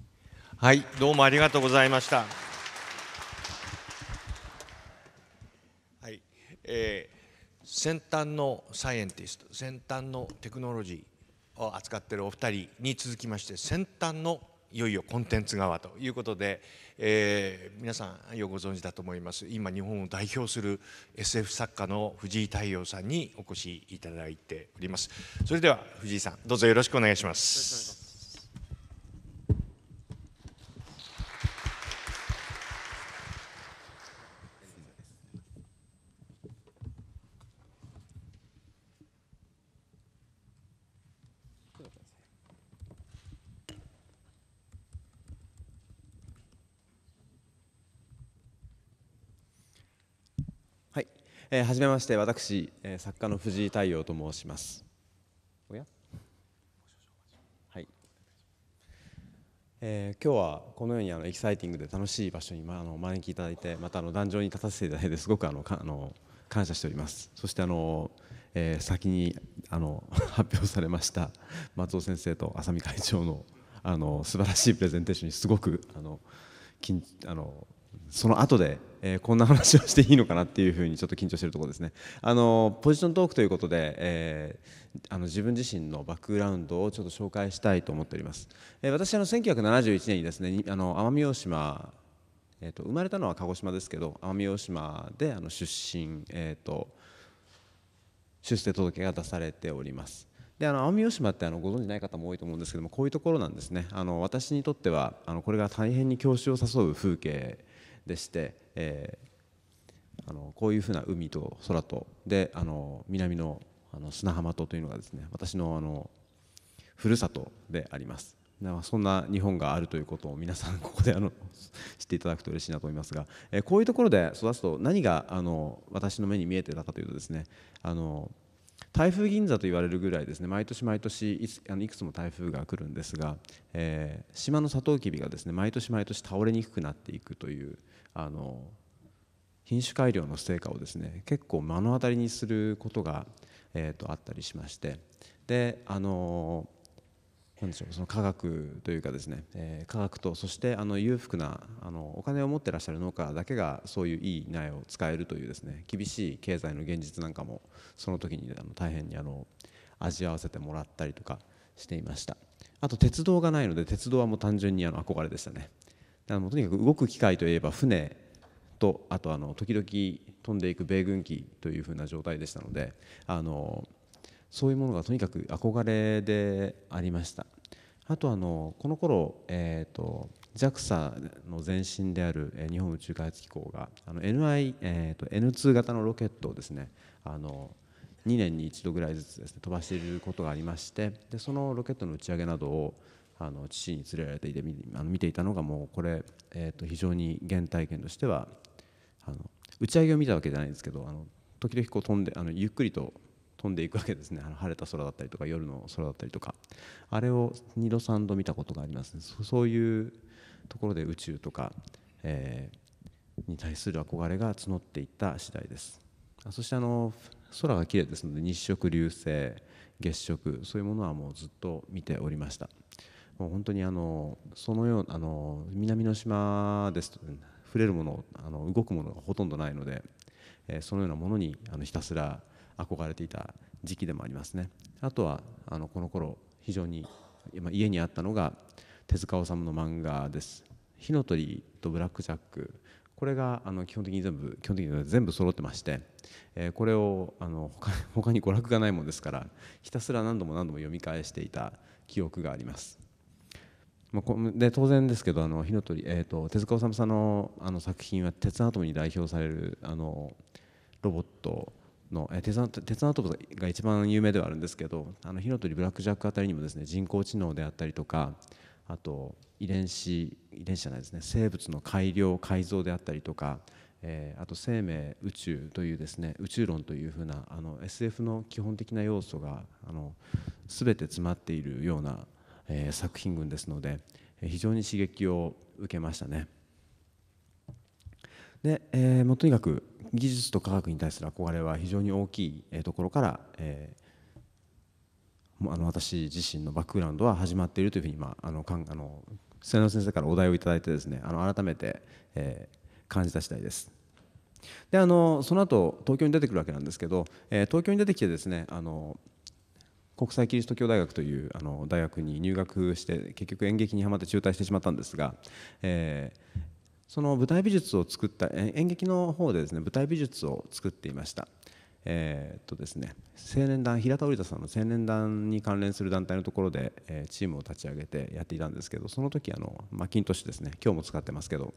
Speaker 3: はいどうもありがとうございました
Speaker 1: はい、えー、先端のサイエンティスト先端のテクノロジーを扱ってるお二人に続きまして先端のいよいよコンテンツ側ということで、えー、皆さんよくご存知だと思います今日本を代表する SF 作家の藤井太陽さんにお越しいただいておりますそれでは藤井さんどうぞよろしくお願いします
Speaker 4: えー、はめまして私、えー、作家の藤井太陽と申しますおやはい、えー、今日はこのようにあのエキサイティングで楽しい場所に、まあ、の招きいただいてまたあの壇上に立たせていただいてすごくあのかあの感謝しておりますそしてあの、えー、先にあの (laughs) 発表されました松尾先生と浅見会長のあの素晴らしいプレゼンテーションにすごくあの緊あのその後で、えー、こんな話をしていいのかなっていうふうにちょっと緊張してるところですね。あのポジショントークということで、えー、あの自分自身のバックグラウンドをちょっと紹介したいと思っております。えー、私あの1971年にですねあの奄美大島えーと、生まれたのは鹿児島ですけど奄美大島であの出身、えーと、出世届が出されております。であの奄美大島ってあのご存じない方も多いと思うんですけどもこういうところなんですねあの私にとってはあのこれが大変に郷愁を誘う風景でして、えー、あのこういうふうな海と空とであの南のあの砂浜島というのがですね私のあのふるさとであります。そんな日本があるということを皆さんここであの知っていただくと嬉しいなと思いますが、えー、こういうところで育つと何があの私の目に見えてたかというとですねあの台風銀座と言われるぐらいですね毎年毎年いあのいくつも台風が来るんですが、えー、島のサトウキビがですね毎年毎年倒れにくくなっていくという、あの品種改良の成果をですね結構目の当たりにすることが、えーと、あったりしましてであのなんでしょうその科学というかですね、えー、科学とそしてあの裕福なあのお金を持ってらっしゃる農家だけがそういういい苗を使えるというですね厳しい経済の現実なんかもその時にあの大変にあの味わわせてもらったりとかしていましたあと鉄道がないので鉄道はもう単純にあの憧れでしたねあのとにかく動く機械といえば船とあとあの時々飛んでいく米軍機というふうな状態でしたのであのそういうものがとにかく憧れでありましたあとあのこの頃、えーと、JAXA の前身である日本宇宙開発機構があの NI、えーと N2 型のロケットをですねあの2年に1度ぐらいずつですね飛ばしていることがありましてでそのロケットの打ち上げなどをあの父に連れられていてあの見ていたのがもうこれ、えー、と非常に原体験としてはあの打ち上げを見たわけじゃないんですけどあの時々こう飛んであのゆっくりと飛んでいくわけですねあの晴れた空だったりとか夜の空だったりとかあれを2度3度見たことがありますねそういうところで宇宙とか、えー、に対する憧れが募っていった次第ですそしてあの空が綺麗ですので日食流星月食そういうものはもうずっと見ておりましたもう本当にあのそのようあの南の島ですと触れるものあの動くものがほとんどないので、えー、そのようなものにあのひたすら憧れていた時期でもありますねあとはあのこの頃非常に家にあったのが手塚治虫の漫画です「火の鳥」と「ブラック・ジャック」これがあの基本的に全部基本的に全部揃ってまして、えー、これをあの他他に娯楽がないもんですからひたすら何度も何度も読み返していた記憶があります。まあ、で当然ですけどあの火の鳥、えーと、手塚治虫さんのあの作品は鉄アトムに代表されるあのロボットの、えー、鉄ア鉄アトムが一番有名ではあるんですけどあの火の鳥ブラック・ジャックあたりにもですね人工知能であったりとかあと遺伝子遺伝子じゃないですね生物の改良改造であったりとか、えー、あと生命宇宙というですね宇宙論というふうなあの SF の基本的な要素があの全て詰まっているようなえ作品群ですので非常に刺激を受けましたね。で、えー、もうとにかく技術と科学に対する憧れは非常に大きいところから、えー、あの私自身のバックグラウンドは始まっているというふうに、まあ、あのかんあの末野先生からお題をいただいてですねあの改めて、えー、感じた次第です。であのその後東京に出てくるわけなんですけど、えー、東京に出てきてですねあの、国際キリスト教大学というあの大学に入学して結局演劇にはまって中退してしまったんですが、えー、その舞台美術を作った演劇の方でですね舞台美術を作っていました。えー、っとですね青年団平田織田さんの青年団に関連する団体のところで、えー、チームを立ち上げてやっていたんですけどその時あのマッキントッシュですね今日も使ってますけど、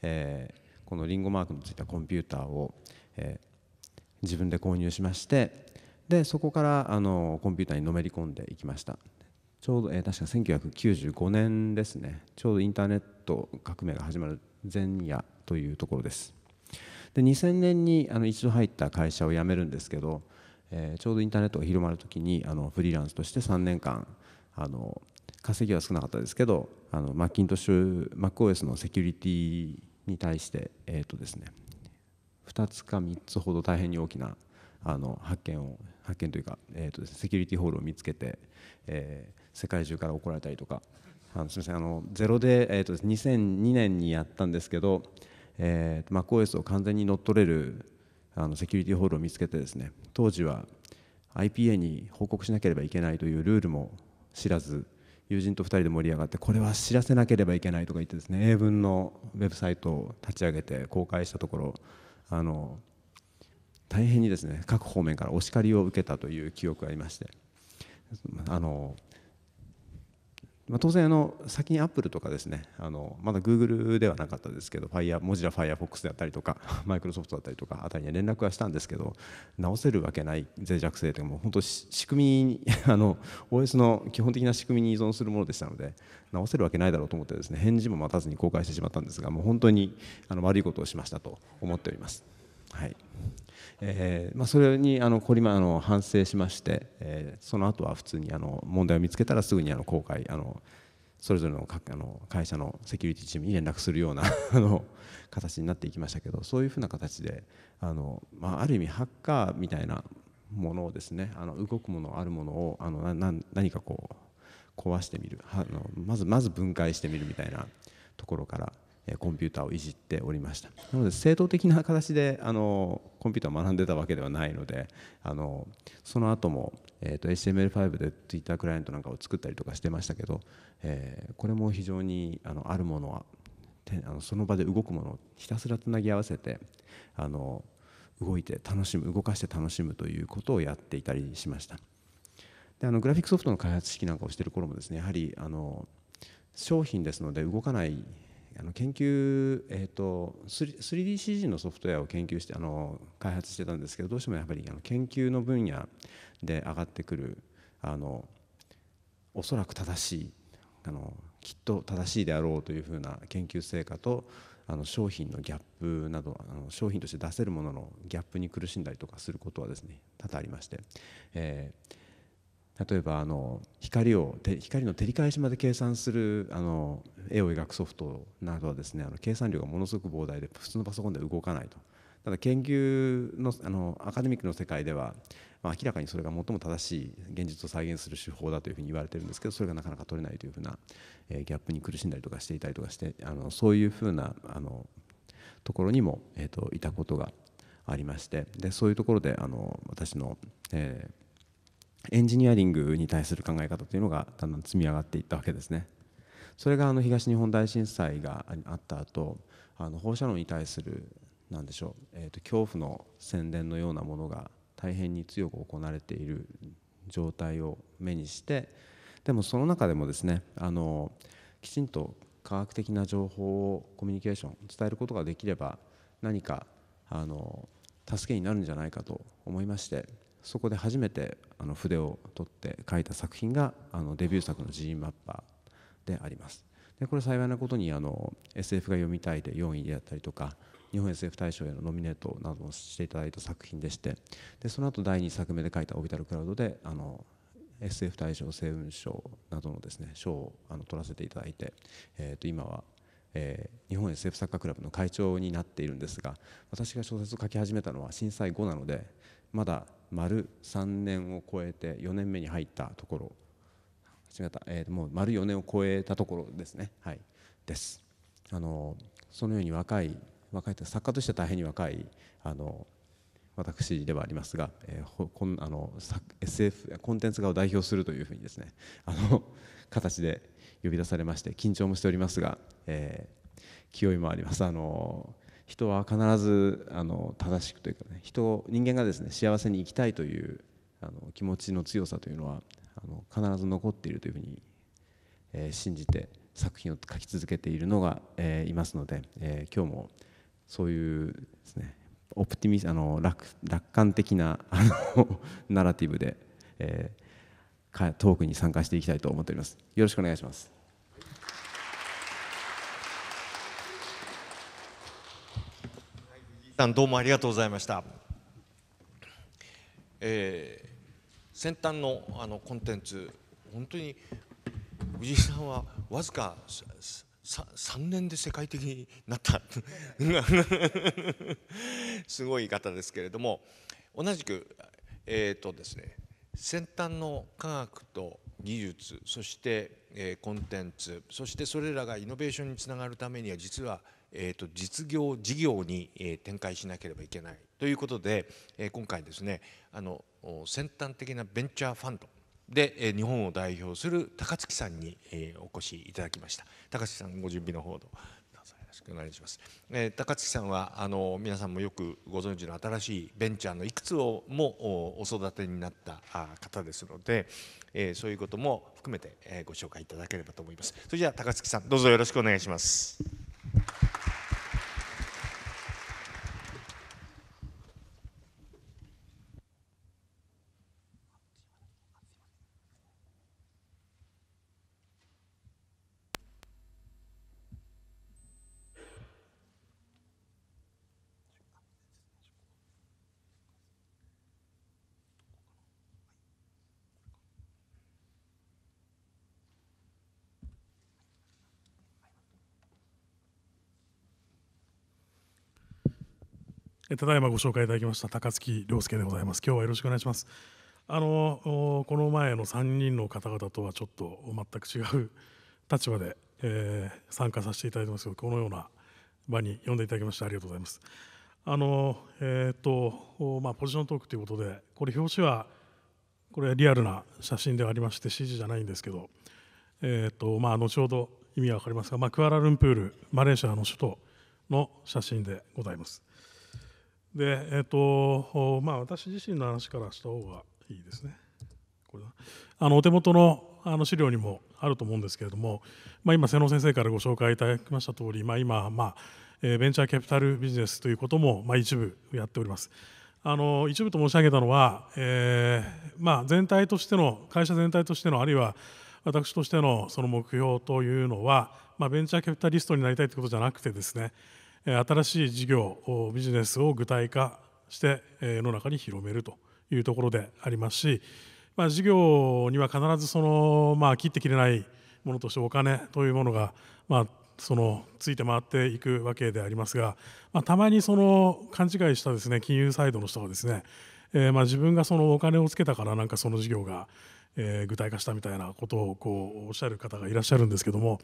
Speaker 4: えー、このリンゴマークのついたコンピューターを、えー、自分で購入しましてでそこからあのコンピューターにのめり込んでいきましたちょうど、えー、確か1995年ですねちょうどインターネット革命が始まる前夜というところですで2000年にあの一度入った会社を辞めるんですけど、えー、ちょうどインターネットが広まるときにあのフリーランスとして3年間あの稼ぎは少なかったですけどあのマッキントッシュ MacOS のセキュリティに対して、えーとですね、2つか3つほど大変に大きなあの発見を発見というか、えーと、ね、セキュリティホールを見つけて、えー、世界中から怒られたりとかあのすみませんあのゼロで、えーと、ね、2002年にやったんですけど、えー、MacOS を完全に乗っ取れるあのセキュリティホールを見つけてですね当時は IPA に報告しなければいけないというルールも知らず友人と2人で盛り上がってこれは知らせなければいけないとか言ってですね英文のウェブサイトを立ち上げて公開したところあの大変にですね各方面からお叱りを受けたという記憶がありましてあの、まあ、当然あの先にアップルとかですねあのまだグーグルではなかったですけど Fire モジュラ Firefox であったりとか (laughs) マイクロソフトだったりとかあたりに連絡はしたんですけど直せるわけない脆弱性というかもう本当仕組み (laughs) あの OS の基本的な仕組みに依存するものでしたので直せるわけないだろうと思ってですね返事も待たずに公開してしまったんですがもう本当にあの悪いことをしましたと思っております。はいえーまあ、それにあのこれ今あの反省しまして、えー、その後は普通にあの問題を見つけたらすぐにあの公開あのそれぞれのあの会社のセキュリティチームに連絡するような (laughs) あの形になっていきましたけどそういうふうな形であの、まあ、ある意味ハッカーみたいなものをですねあの動くものあるものをあのな何かこう壊してみるあのまずまず分解してみるみたいなところからコンピューターをいじっておりましたなので正当的な形であのコンピューターを学んでたわけではないのであのその後も、えー、と HTML5 で Twitter クライアントなんかを作ったりとかしてましたけど、えー、これも非常にあのあるものはあのその場で動くものをひたすらつなぎ合わせてあの動いて楽しむ動かして楽しむということをやっていたりしましたであのグラフィックソフトの開発式なんかをしている頃もですねやはりあの商品ですので動かないあの研究、えーと、3DCG のソフトウェアを研究してあの開発してたんですけどどうしてもやっぱりあの研究の分野で上がってくるあのおそらく正しいあのきっと正しいであろうというふうな研究成果とあの商品のギャップなどあの商品として出せるもののギャップに苦しんだりとかすることはですね多々ありまして、えー例えばあの光を光の照り返しまで計算するあの絵を描くソフトなどはですねあの計算量がものすごく膨大で普通のパソコンでは動かないとただ研究のあのアカデミックの世界では、ま明らかにそれが最も正しい現実を再現する手法だというふうに言われてるんですけどそれがなかなか取れないというふうな、えギャップに苦しんだりとかしていたりとかしてあのそういうふうなあのところにも、えと、といたことがありましてでそういうところであの私の、えーエンジニアリングに対する考え方というのがだんだん積み上がっていったわけですね。それがあの東日本大震災があった後あの放射能に対する何でしょう、えー、と恐怖の宣伝のようなものが大変に強く行われている状態を目にしてでもその中でもですねあのきちんと科学的な情報をコミュニケーション伝えることができれば何かあの助けになるんじゃないかと思いましてそこで初めてあの筆を取って書いた作品があのデビュー作の「ジーンマッパー」であります。でこれ幸いなことにあの SF が読みたいで4位であったりとか日本 SF 大賞へのノミネートなどもしていただいた作品でしてでその後第2作目で書いた「オビタルクラウドで」あの SF 大賞星雲賞などのですね賞をあの取らせていただいて、えー、と今は、えー、日本 SF 作家クラブの会長になっているんですが私が小説を書き始めたのは震災後なのでまだ丸3年を超えて4年目に入ったところ違った、えー、もう丸4年を超えたところですね、はい、ですあのそのように若い若い作家としては大変に若いあの私ではありますが、えー、こんあの SF コンテンツ画を代表するというふうにですねあの形で呼び出されまして緊張もしておりますが、えー、気負いもありますあの人は必ずあの正しくというかね人人間がですね幸せに生きたいというあの気持ちの強さというのはあの必ず残っているというふうに、えー、信じて作品を書き続けているのが、えー、いますので、えー、今日もそういうですねオプティミあの楽楽観的なあのナラティブで、えー、トークに参加していきたいと思っております。よろしくお願いします。
Speaker 1: どうもありがとうございました、えー、先端のあのコンテンツ本当に藤井さんはわずか 3, 年で世界的になった (laughs) すごい方ですけれども同じく、えーとですね、先端の科学と技術そして、えー、コンテンツそしてそれらがイノベーションにつながるためには実はえーと、実業事業に、えー、展開しなければいけないということで、えー、今回ですねあの先端的なベンチャーファンドで、えー、日本を代表する高槻さんに、えー、お越しいただきました高槻さんご準備の方どしくお願いします、えー、高槻さんはあの皆さんもよくご存知の新しいベンチャーのいくつをもお育てになった方ですので、えー、そういうことも含めて、えー、ご紹介いただければと思いますそれじゃあ高槻さんどうぞよろしくお願いします
Speaker 5: ただいまご紹介いただきました高槻亮介でございます。今日はよろしくお願いします。あのこの前の3人の方々とはちょっと全く違う立場で、えー、参加させていただいてますけど、このような場に呼んでいただきましてありがとうございます。あのえっ、とまあ、ポジショントークということで、これ表紙はこれリアルな写真ではありまして CG じゃないんですけど、えっ、とまあ、後ほど意味は分かりますが、まあ、クアラルンプールマレーシアの首都の写真でございます。で、えっ、と、まあ、私自身の話からした方がいいですね。これあのお手元のあの資料にもあると思うんですけれども、まあ、今、瀬野先生からご紹介いただきました通り、まあ、今、まあえー、ベンチャーキャピタルビジネスということも、まあ、一部やっております。あの一部と申し上げたのは、えーまあ、全体としての会社全体としてのあるいは私としてのその目標というのは、まあ、ベンチャーキャピタリストになりたいということじゃなくてですね新しい事業ビジネスを具体化して世の中に広めるというところでありますし、まあ、事業には必ずその、まあ、切って切れないものとしてお金というものが、まあ、そのついて回っていくわけでありますが、まあ、たまにその勘違いしたですね金融サイドの人がですね、えー、まあ自分がそのお金をつけたからなんかその事業が、え具体化したみたいなことをこうおっしゃる方がいらっしゃるんですけども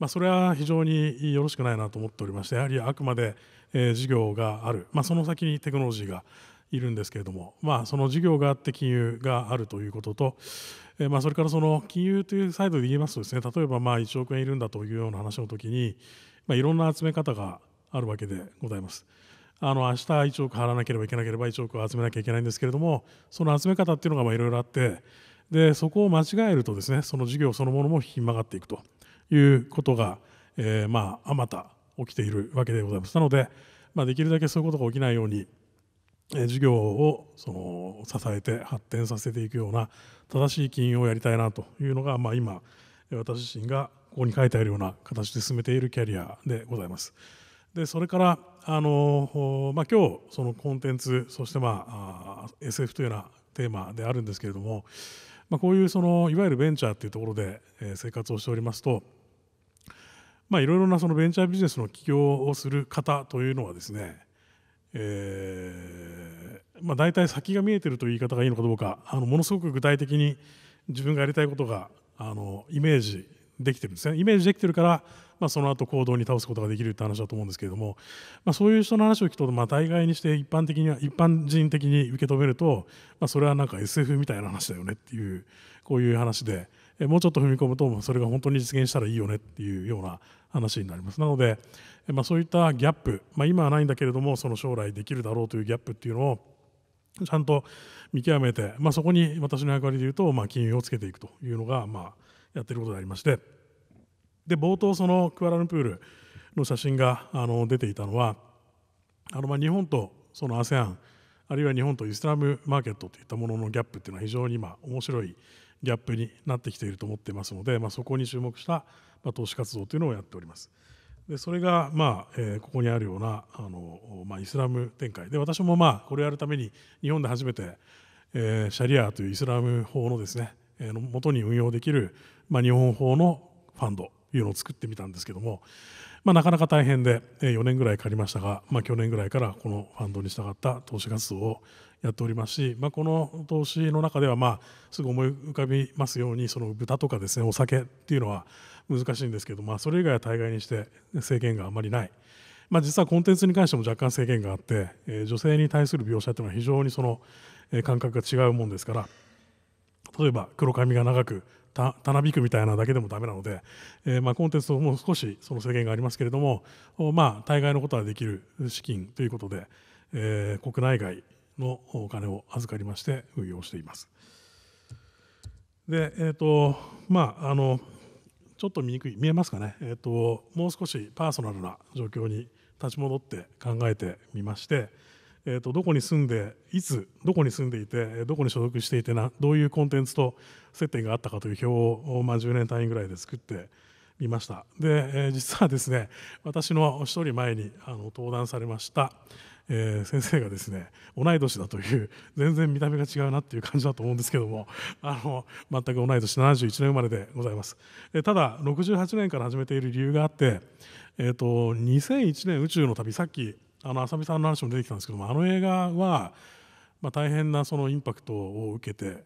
Speaker 5: まあ、それは非常によろしくないなと思っておりましてやはりあくまで、えー、事業がある、まあ、その先にテクノロジーがいるんですけれども、まあ、その事業があって金融があるということと、えー、まあ、それからその金融というサイドで言いますとですね例えばまあ1億円いるんだというような話の時に、まあ、いろんな集め方があるわけでございます。あの明日1億払わなければいけなければ1億を集めなきゃいけないんですけれどもその集め方っていうのがいろいろあってでそこを間違えるとですねその事業そのものもひき曲がっていくということが、えー、まあまた起きているわけでございます。なので、まあ、できるだけそういうことが起きないように、えー、授業をその支えて発展させていくような正しい金融をやりたいなというのが、まあ、今私自身がここに書いてあるような形で進めているキャリアでございます。でそれからあの、まあ、今日そのコンテンツそして、まあ、SF というようなテーマであるんですけれども、まあ、こういうそのいわゆるベンチャーっていうところで生活をしておりますとまあ、いろいろなそのベンチャービジネスの起業をする方というのはですね、えーまあ、大体先が見えてるという言い方がいいのかどうかあのものすごく具体的に自分がやりたいことがあのイメージできてるんですねイメージできてるから、まあ、その後行動に倒すことができるって話だと思うんですけれども、まあ、そういう人の話を聞くと、まあ、大概にして一般的には一般人的に受け止めると、まあ、それはなんか SF みたいな話だよねっていうこういう話で。もうちょっと踏み込むとそれが本当に実現したらいいよねっていうような話になりますなので、まあ、そういったギャップ、まあ、今はないんだけれどもその将来できるだろうというギャップっていうのをちゃんと見極めて、まあ、そこに私の役割でいうと、まあ、金融をつけていくというのが、まあ、やってることでありましてで冒頭そのクアラルンプールの写真があの出ていたのはあのまあ日本とその ASEAN あるいは日本とイスラムマーケットといったもののギャップっていうのは非常に今面白いギャップになってきていると思っていますので、まあ、そこに注目した、まあ、投資活動というのをやっております。でそれが、まあえー、ここにあるようなあの、まあ、イスラム展開で私も、まあ、これをやるために日本で初めて、えー、シャリアというイスラム法のですね、えー、元に運用できる、まあ、日本法のファンドというのを作ってみたんですけども、まあ、なかなか大変で4年ぐらいかかりましたが、まあ、去年ぐらいからこのファンドに従った投資活動をやっておりますし、まあ、この投資の中ではまあすぐ思い浮かびますようにその豚とかですねお酒っていうのは難しいんですけど、まあ、それ以外は大概にして制限があまりない。まあ、実はコンテンツに関しても若干制限があって、え女性に対する描写というのは非常にその、え感覚が違うもんですから例えば黒髪が長くたなびくみたいなだけでもだめなので、えー、まあコンテンツも少しその制限がありますけれども、まあ、大概のことはできる資金ということで、えー、国内外のお金を預かりまして運用しています。で、えーとまあ、あのちょっと見にくい見えますかね、えーと、もう少しパーソナルな状況に立ち戻って考えてみまして、えーと、どこに住んでいつどこに住んでいてどこに所属していてなどういうコンテンツと接点があったかという表を、まあ、10年単位ぐらいで作ってみましたで、えー、実はですね私の1人前にあの登壇されました、えー、先生がですね同い年だという全然見た目が違うなっていう感じだと思うんですけどもあの全く同い年71年生まれでございますただ68年から始めている理由があって、えーと、と2001年宇宙の旅さっきあの浅見さんの話も出てきたんですけどもあの映画は、まあ、大変なそのインパクトを受けて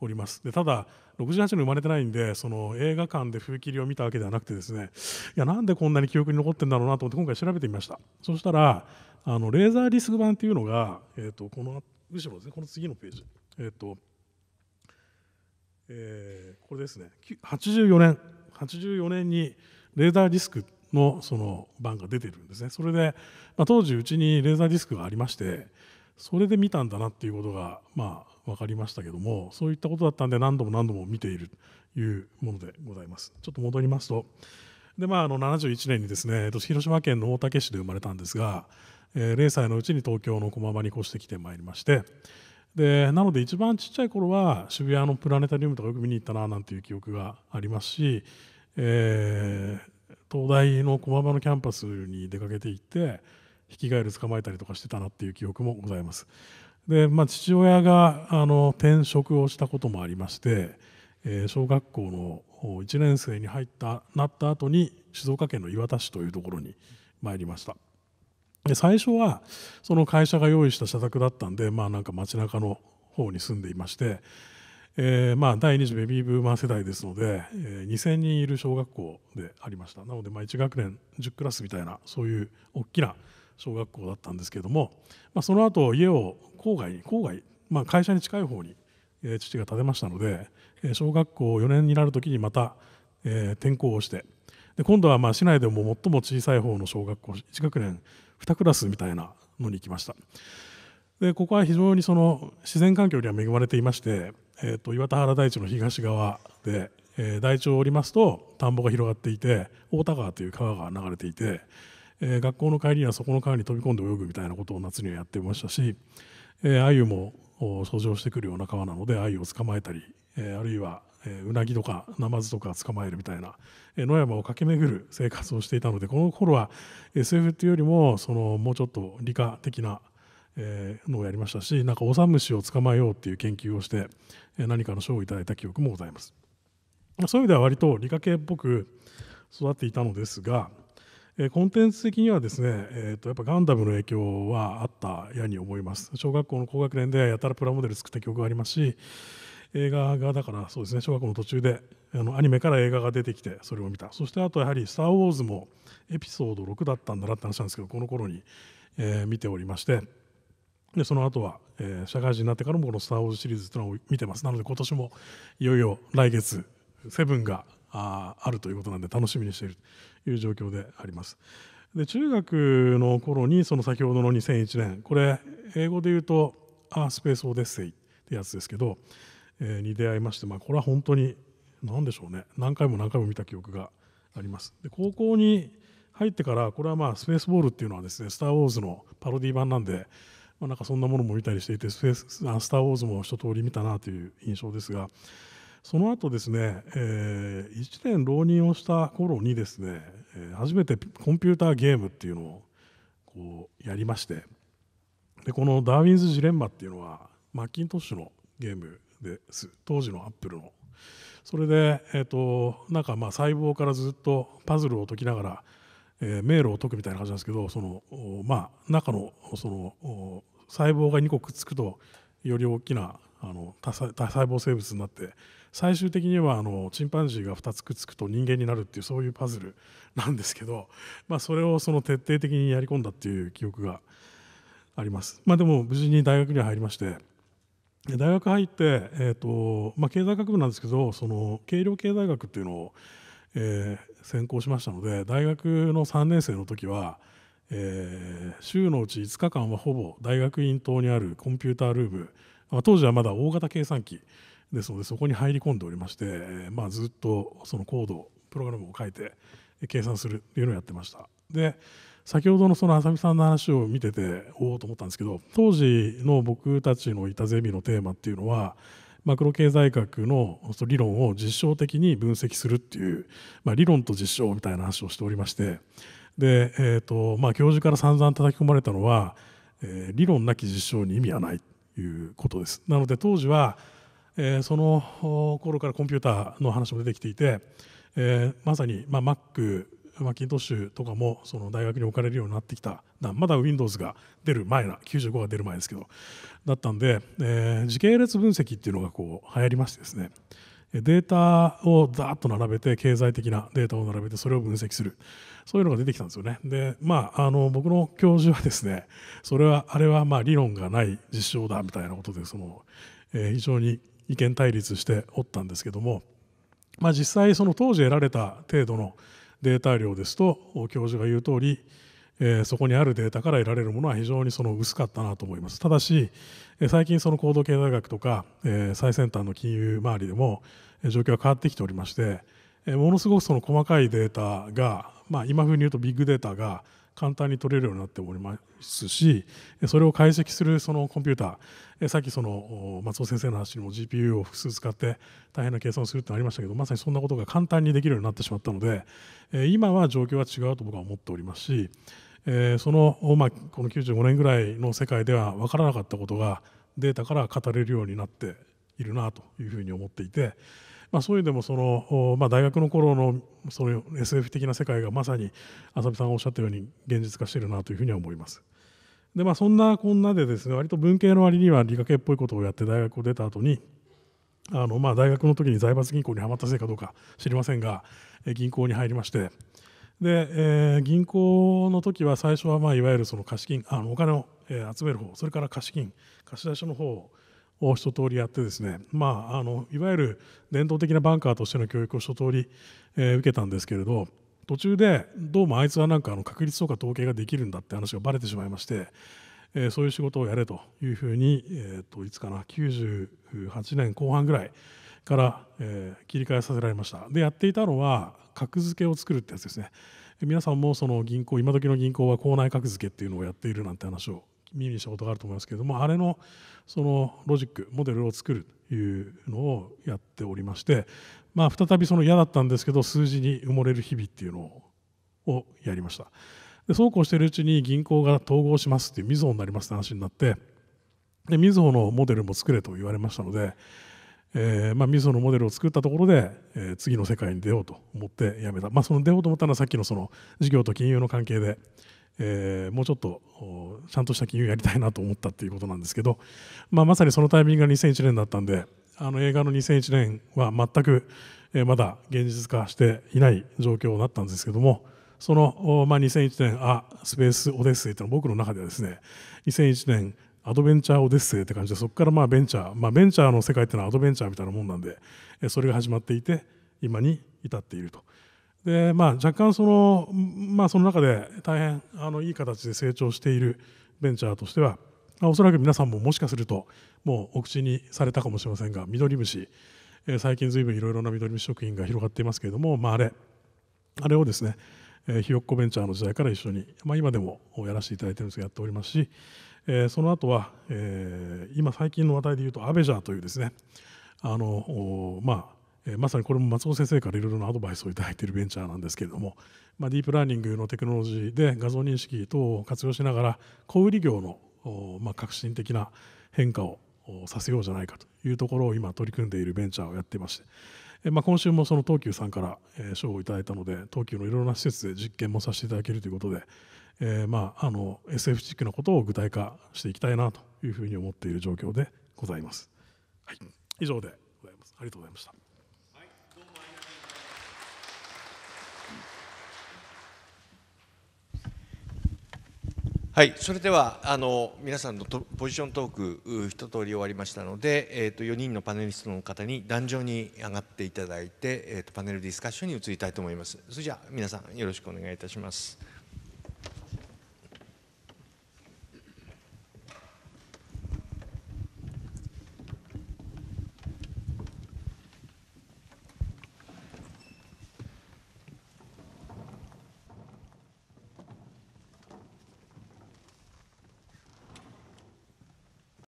Speaker 5: おりますでただ68年生まれてないんでその映画館で風切りを見たわけではなくてですねいやなんでこんなに記憶に残ってるんだろうなと思って今回調べてみましたそしたらあのレーザーディスク版っていうのが、えーと、この後ろですねこの次のページえっ、ー、とえー、これですね84年84年にレーザーディスクのその版が出てるんですねそれで、まあ、当時うちにレーザーディスクがありましてそれで見たんだなっていうことがまあ分かりましたけどもそういったことだったんで何度も何度も見ているというものでございますちょっと戻りますとでまああの71年にですね広島県の大竹市で生まれたんですが、えー、0歳のうちに東京の駒場に越してきてまいりましてでなので一番ちっちゃい頃は渋谷のプラネタリウムとかよく見に行ったななんていう記憶がありますし、えー東大の駒場のキャンパスに出かけていってヒキガエル捕まえたりとかしてたなっていう記憶もございます。でまあ、父親があの転職をしたこともありまして、えー、小学校の1年生に入ったなった後に静岡県の磐田市というところに参りましたで最初はその会社が用意した社宅だったんで、まあ、なんか街中の方に住んでいましてえーまあ、第2次ベビーブーマー世代ですので、えー、2000人いる小学校でありましたなので、まあ、1学年10クラスみたいなそういう大きな小学校だったんですけれども、まあ、その後家を郊外に郊外、まあ、会社に近い方に、えー、父が建てましたので、えー、小学校4年になる時にまた、えー、転校をしてで今度はまあ市内でも最も小さい方の小学校1学年2クラスみたいなのに行きましたでここは非常にその自然環境には恵まれていましてえーと、岩田原台地の東側で、えー、台地を降りますと田んぼが広がっていて太田川という川が流れていて、えー、学校の帰りにはそこの川に飛び込んで泳ぐみたいなことを夏にはやってましたし、えー、鮎も遡上してくるような川なので鮎を捕まえたり、えー、あるいはうなぎとかナマズとか捕まえるみたいな野山を駆け巡る生活をしていたのでこの頃は SF っていうよりもそのもうちょっと理科的なえー、のをやりましたしなんかオサムシを捕まえようっていう研究をして、え何かの賞をいただいた記憶もございますそういう意味では割と理科系っぽく育っていたのですが、えコンテンツ的にはですね、えー、とやっぱガンダムの影響はあったやに思います小学校の高学年でやたらプラモデル作った記憶がありますし映画がだからそうですね小学校の途中であのアニメから映画が出てきてそれを見たそしてあとやはり「スター・ウォーズ」もエピソード6だったんだなって話なんですけどこの頃に、え見ておりましてでその後は、えー、社会人になってからもこの「スター・ウォーズ」シリーズというのを見てますなので今年もいよいよ来月「セブンがああるということなんで楽しみにしているという状況であります。で中学の頃にその先ほどの2001年これ英語で言うと「アースペース・オデッセイ」ってやつですけど、えー、に出会いまして、まあ、これは本当に何でしょうね何回も何回も見た記憶があります。で高校に入ってからこれはまあスペースボールっていうのはですね「スター・ウォーズ」のパロディ版なんでまあ、なんかそんなものも見たりしていて「スペーススター・ウォーズ」も一通り見たなという印象ですがその後ですね、えー、1年浪人をした頃にですね、え初めてコンピューターゲームっていうのをこうやりましてでこの「ダーウィンズ・ジレンマ」っていうのはマッキントッシュのゲームです当時のアップルのそれで、えーとなんかまあ細胞からずっとパズルを解きながらえー、迷路を解くみたいな感じなんですけどその、お、まあ、中のそのお細胞が2個くっつくとより大きなあの多細胞生物になって最終的にはあのチンパンジーが2つくっつくと人間になるっていうそういうパズルなんですけど、まあ、それをその徹底的にやり込んだっていう記憶があります。まあ、でも無事に大学には入りまして大学入って、えーとまあ、経済学部なんですけどその軽量経済学っていうのを、えー、専攻しましたので大学の3年生の時は、えー、週のうち5日間はほぼ大学院棟にあるコンピュータールーム、まあ、当時はまだ大型計算機ですのでそこに入り込んでおりまして、えまあ、ずっとそのコードプログラムを書いて計算するというのをやってました。で先ほどのその浅見さんの話を見てておおと思ったんですけど当時の僕たちのいたゼミのテーマっていうのはマクロ経済学の理論を実証的に分析するっていう、まあ、理論と実証みたいな話をしておりましてで、えーとまあ、教授から散々叩き込まれたのは、えー、理論なき実証に意味はないということです。なので当時は、えー、その頃からコンピューターの話も出てきていて、えー、まさに、まあ、Mac マキントッシュとかもその大学に置かれるようになってきたまだ Windows が出る前な95が出る前ですけどだったんで、えー、時系列分析っていうのがこう流行りましてですねデータをざっと並べて経済的なデータを並べてそれを分析するそういうのが出てきたんですよねでまああの僕の教授はですねそれはあれはまあ理論がない実証だみたいなことでその、えー、非常に意見対立しておったんですけども、まあ、実際その当時得られた程度のデータ量ですと教授が言う通りえー、そこにあるデータから得られるものは非常にその薄かったなと思います。ただし、え最近その行動経済学とか、えー、最先端の金融周りでも、え状況が変わってきておりまして、えものすごくその細かいデータが、まあ、今風に言うとビッグデータが簡単に取れるようになっておりますしそれを解析するそのコンピューターさっきその松尾先生の話にも GPU を複数使って大変な計算をするってありましたけどまさにそんなことが簡単にできるようになってしまったので今は状況は違うと僕は思っておりますしその、この95年ぐらいの世界では分からなかったことがデータから語れるようになっているなというふうに思っていて。まあ、そういうでもその、まあ、大学の頃のその SF 的な世界がまさに浅見さんがおっしゃったように現実化しているなというふうには思います。でまあ、そんなこんなでですね割と文系の割には理科系っぽいことをやって大学を出た後にあのまあ大学の時に財閥銀行にはまったせいかどうか知りませんが銀行に入りましてで、えー、銀行の時は最初はまあいわゆるその貸金あのお金を集める方それから貸金貸出しの方をを一通りやってですね、まあ、あのいわゆる伝統的なバンカーとしての教育を一通り、えー、受けたんですけれど途中でどうもあいつはなんかあの確率とか統計ができるんだって話がばれてしまいまして、えー、そういう仕事をやれというふうに、えーと、いつかな98年後半ぐらいから、えー、切り替えさせられましたでやっていたのは格付けを作るってやつですね皆さんもその銀行今時の銀行は校内格付けっていうのをやっているなんて話を耳にしたことがあると思いますけれどもあれのそのロジックモデルを作るというのをやっておりまして、まあ、再びその嫌だったんですけど数字に埋もれる日々っていうのをやりましたでそうこうしているうちに銀行が統合しますっていうみずほになりますって話になってでみずほのモデルも作れと言われましたのでえーまあ、みそのモデルを作ったところで、えー、次の世界に出ようと思ってやめた、まあ、その出ようと思ったのはさっきのその事業と金融の関係で、えー、もうちょっとちゃんとした金融やりたいなと思ったっていうことなんですけど、まあ、まさにそのタイミングが2001年だったんであの映画の2001年は全くまだ現実化していない状況だったんですけどもその、まあ、2001年あスペースオデッセイというのは僕の中ではですね2001年アドベンチャーオデッセイって感じでそこからまあベンチャー、まあ、ベンチャーの世界っていうのはアドベンチャーみたいなもんなんでそれが始まっていて今に至っていると。でまあ、若干その、まあ、その中で大変あのいい形で成長しているベンチャーとしては、まあ、おそらく皆さんももしかするともうお口にされたかもしれませんが緑虫、えー、最近ずいぶんいろいろな緑虫食品が広がっていますけれども、まあ、あれあれをですね、えー、ひよっこベンチャーの時代から一緒に、まあ、今でもやらせていただいているんですがやっておりますし、えー、その後は、えー、今最近の話題でいうとアベジャーというですねあのまあえまさにこれも松尾先生からいろいろなアドバイスをいただいているベンチャーなんですけれども、まあ、ディープラーニングのテクノロジーで画像認識等を活用しながら小売業の、まあ、革新的な変化をさせようじゃないかというところを今取り組んでいるベンチャーをやっていまして、まあ、今週もその東急さんから賞をいただいたので東急のいろいろな施設で実験もさせていただけるということで、えまあ、あの SF チックなことを具体化していきたいなというふうに思っている状況でございます。はい、以上でございますありがとうございました
Speaker 1: はい、それではあの皆さんのポジショントーク一通り終わりましたので、えーと、4人のパネリストの方に壇上に上がっていただいて、えーと、とパネルディスカッションに移りたいと思います。それじゃ皆さんよろしくお願いいたします。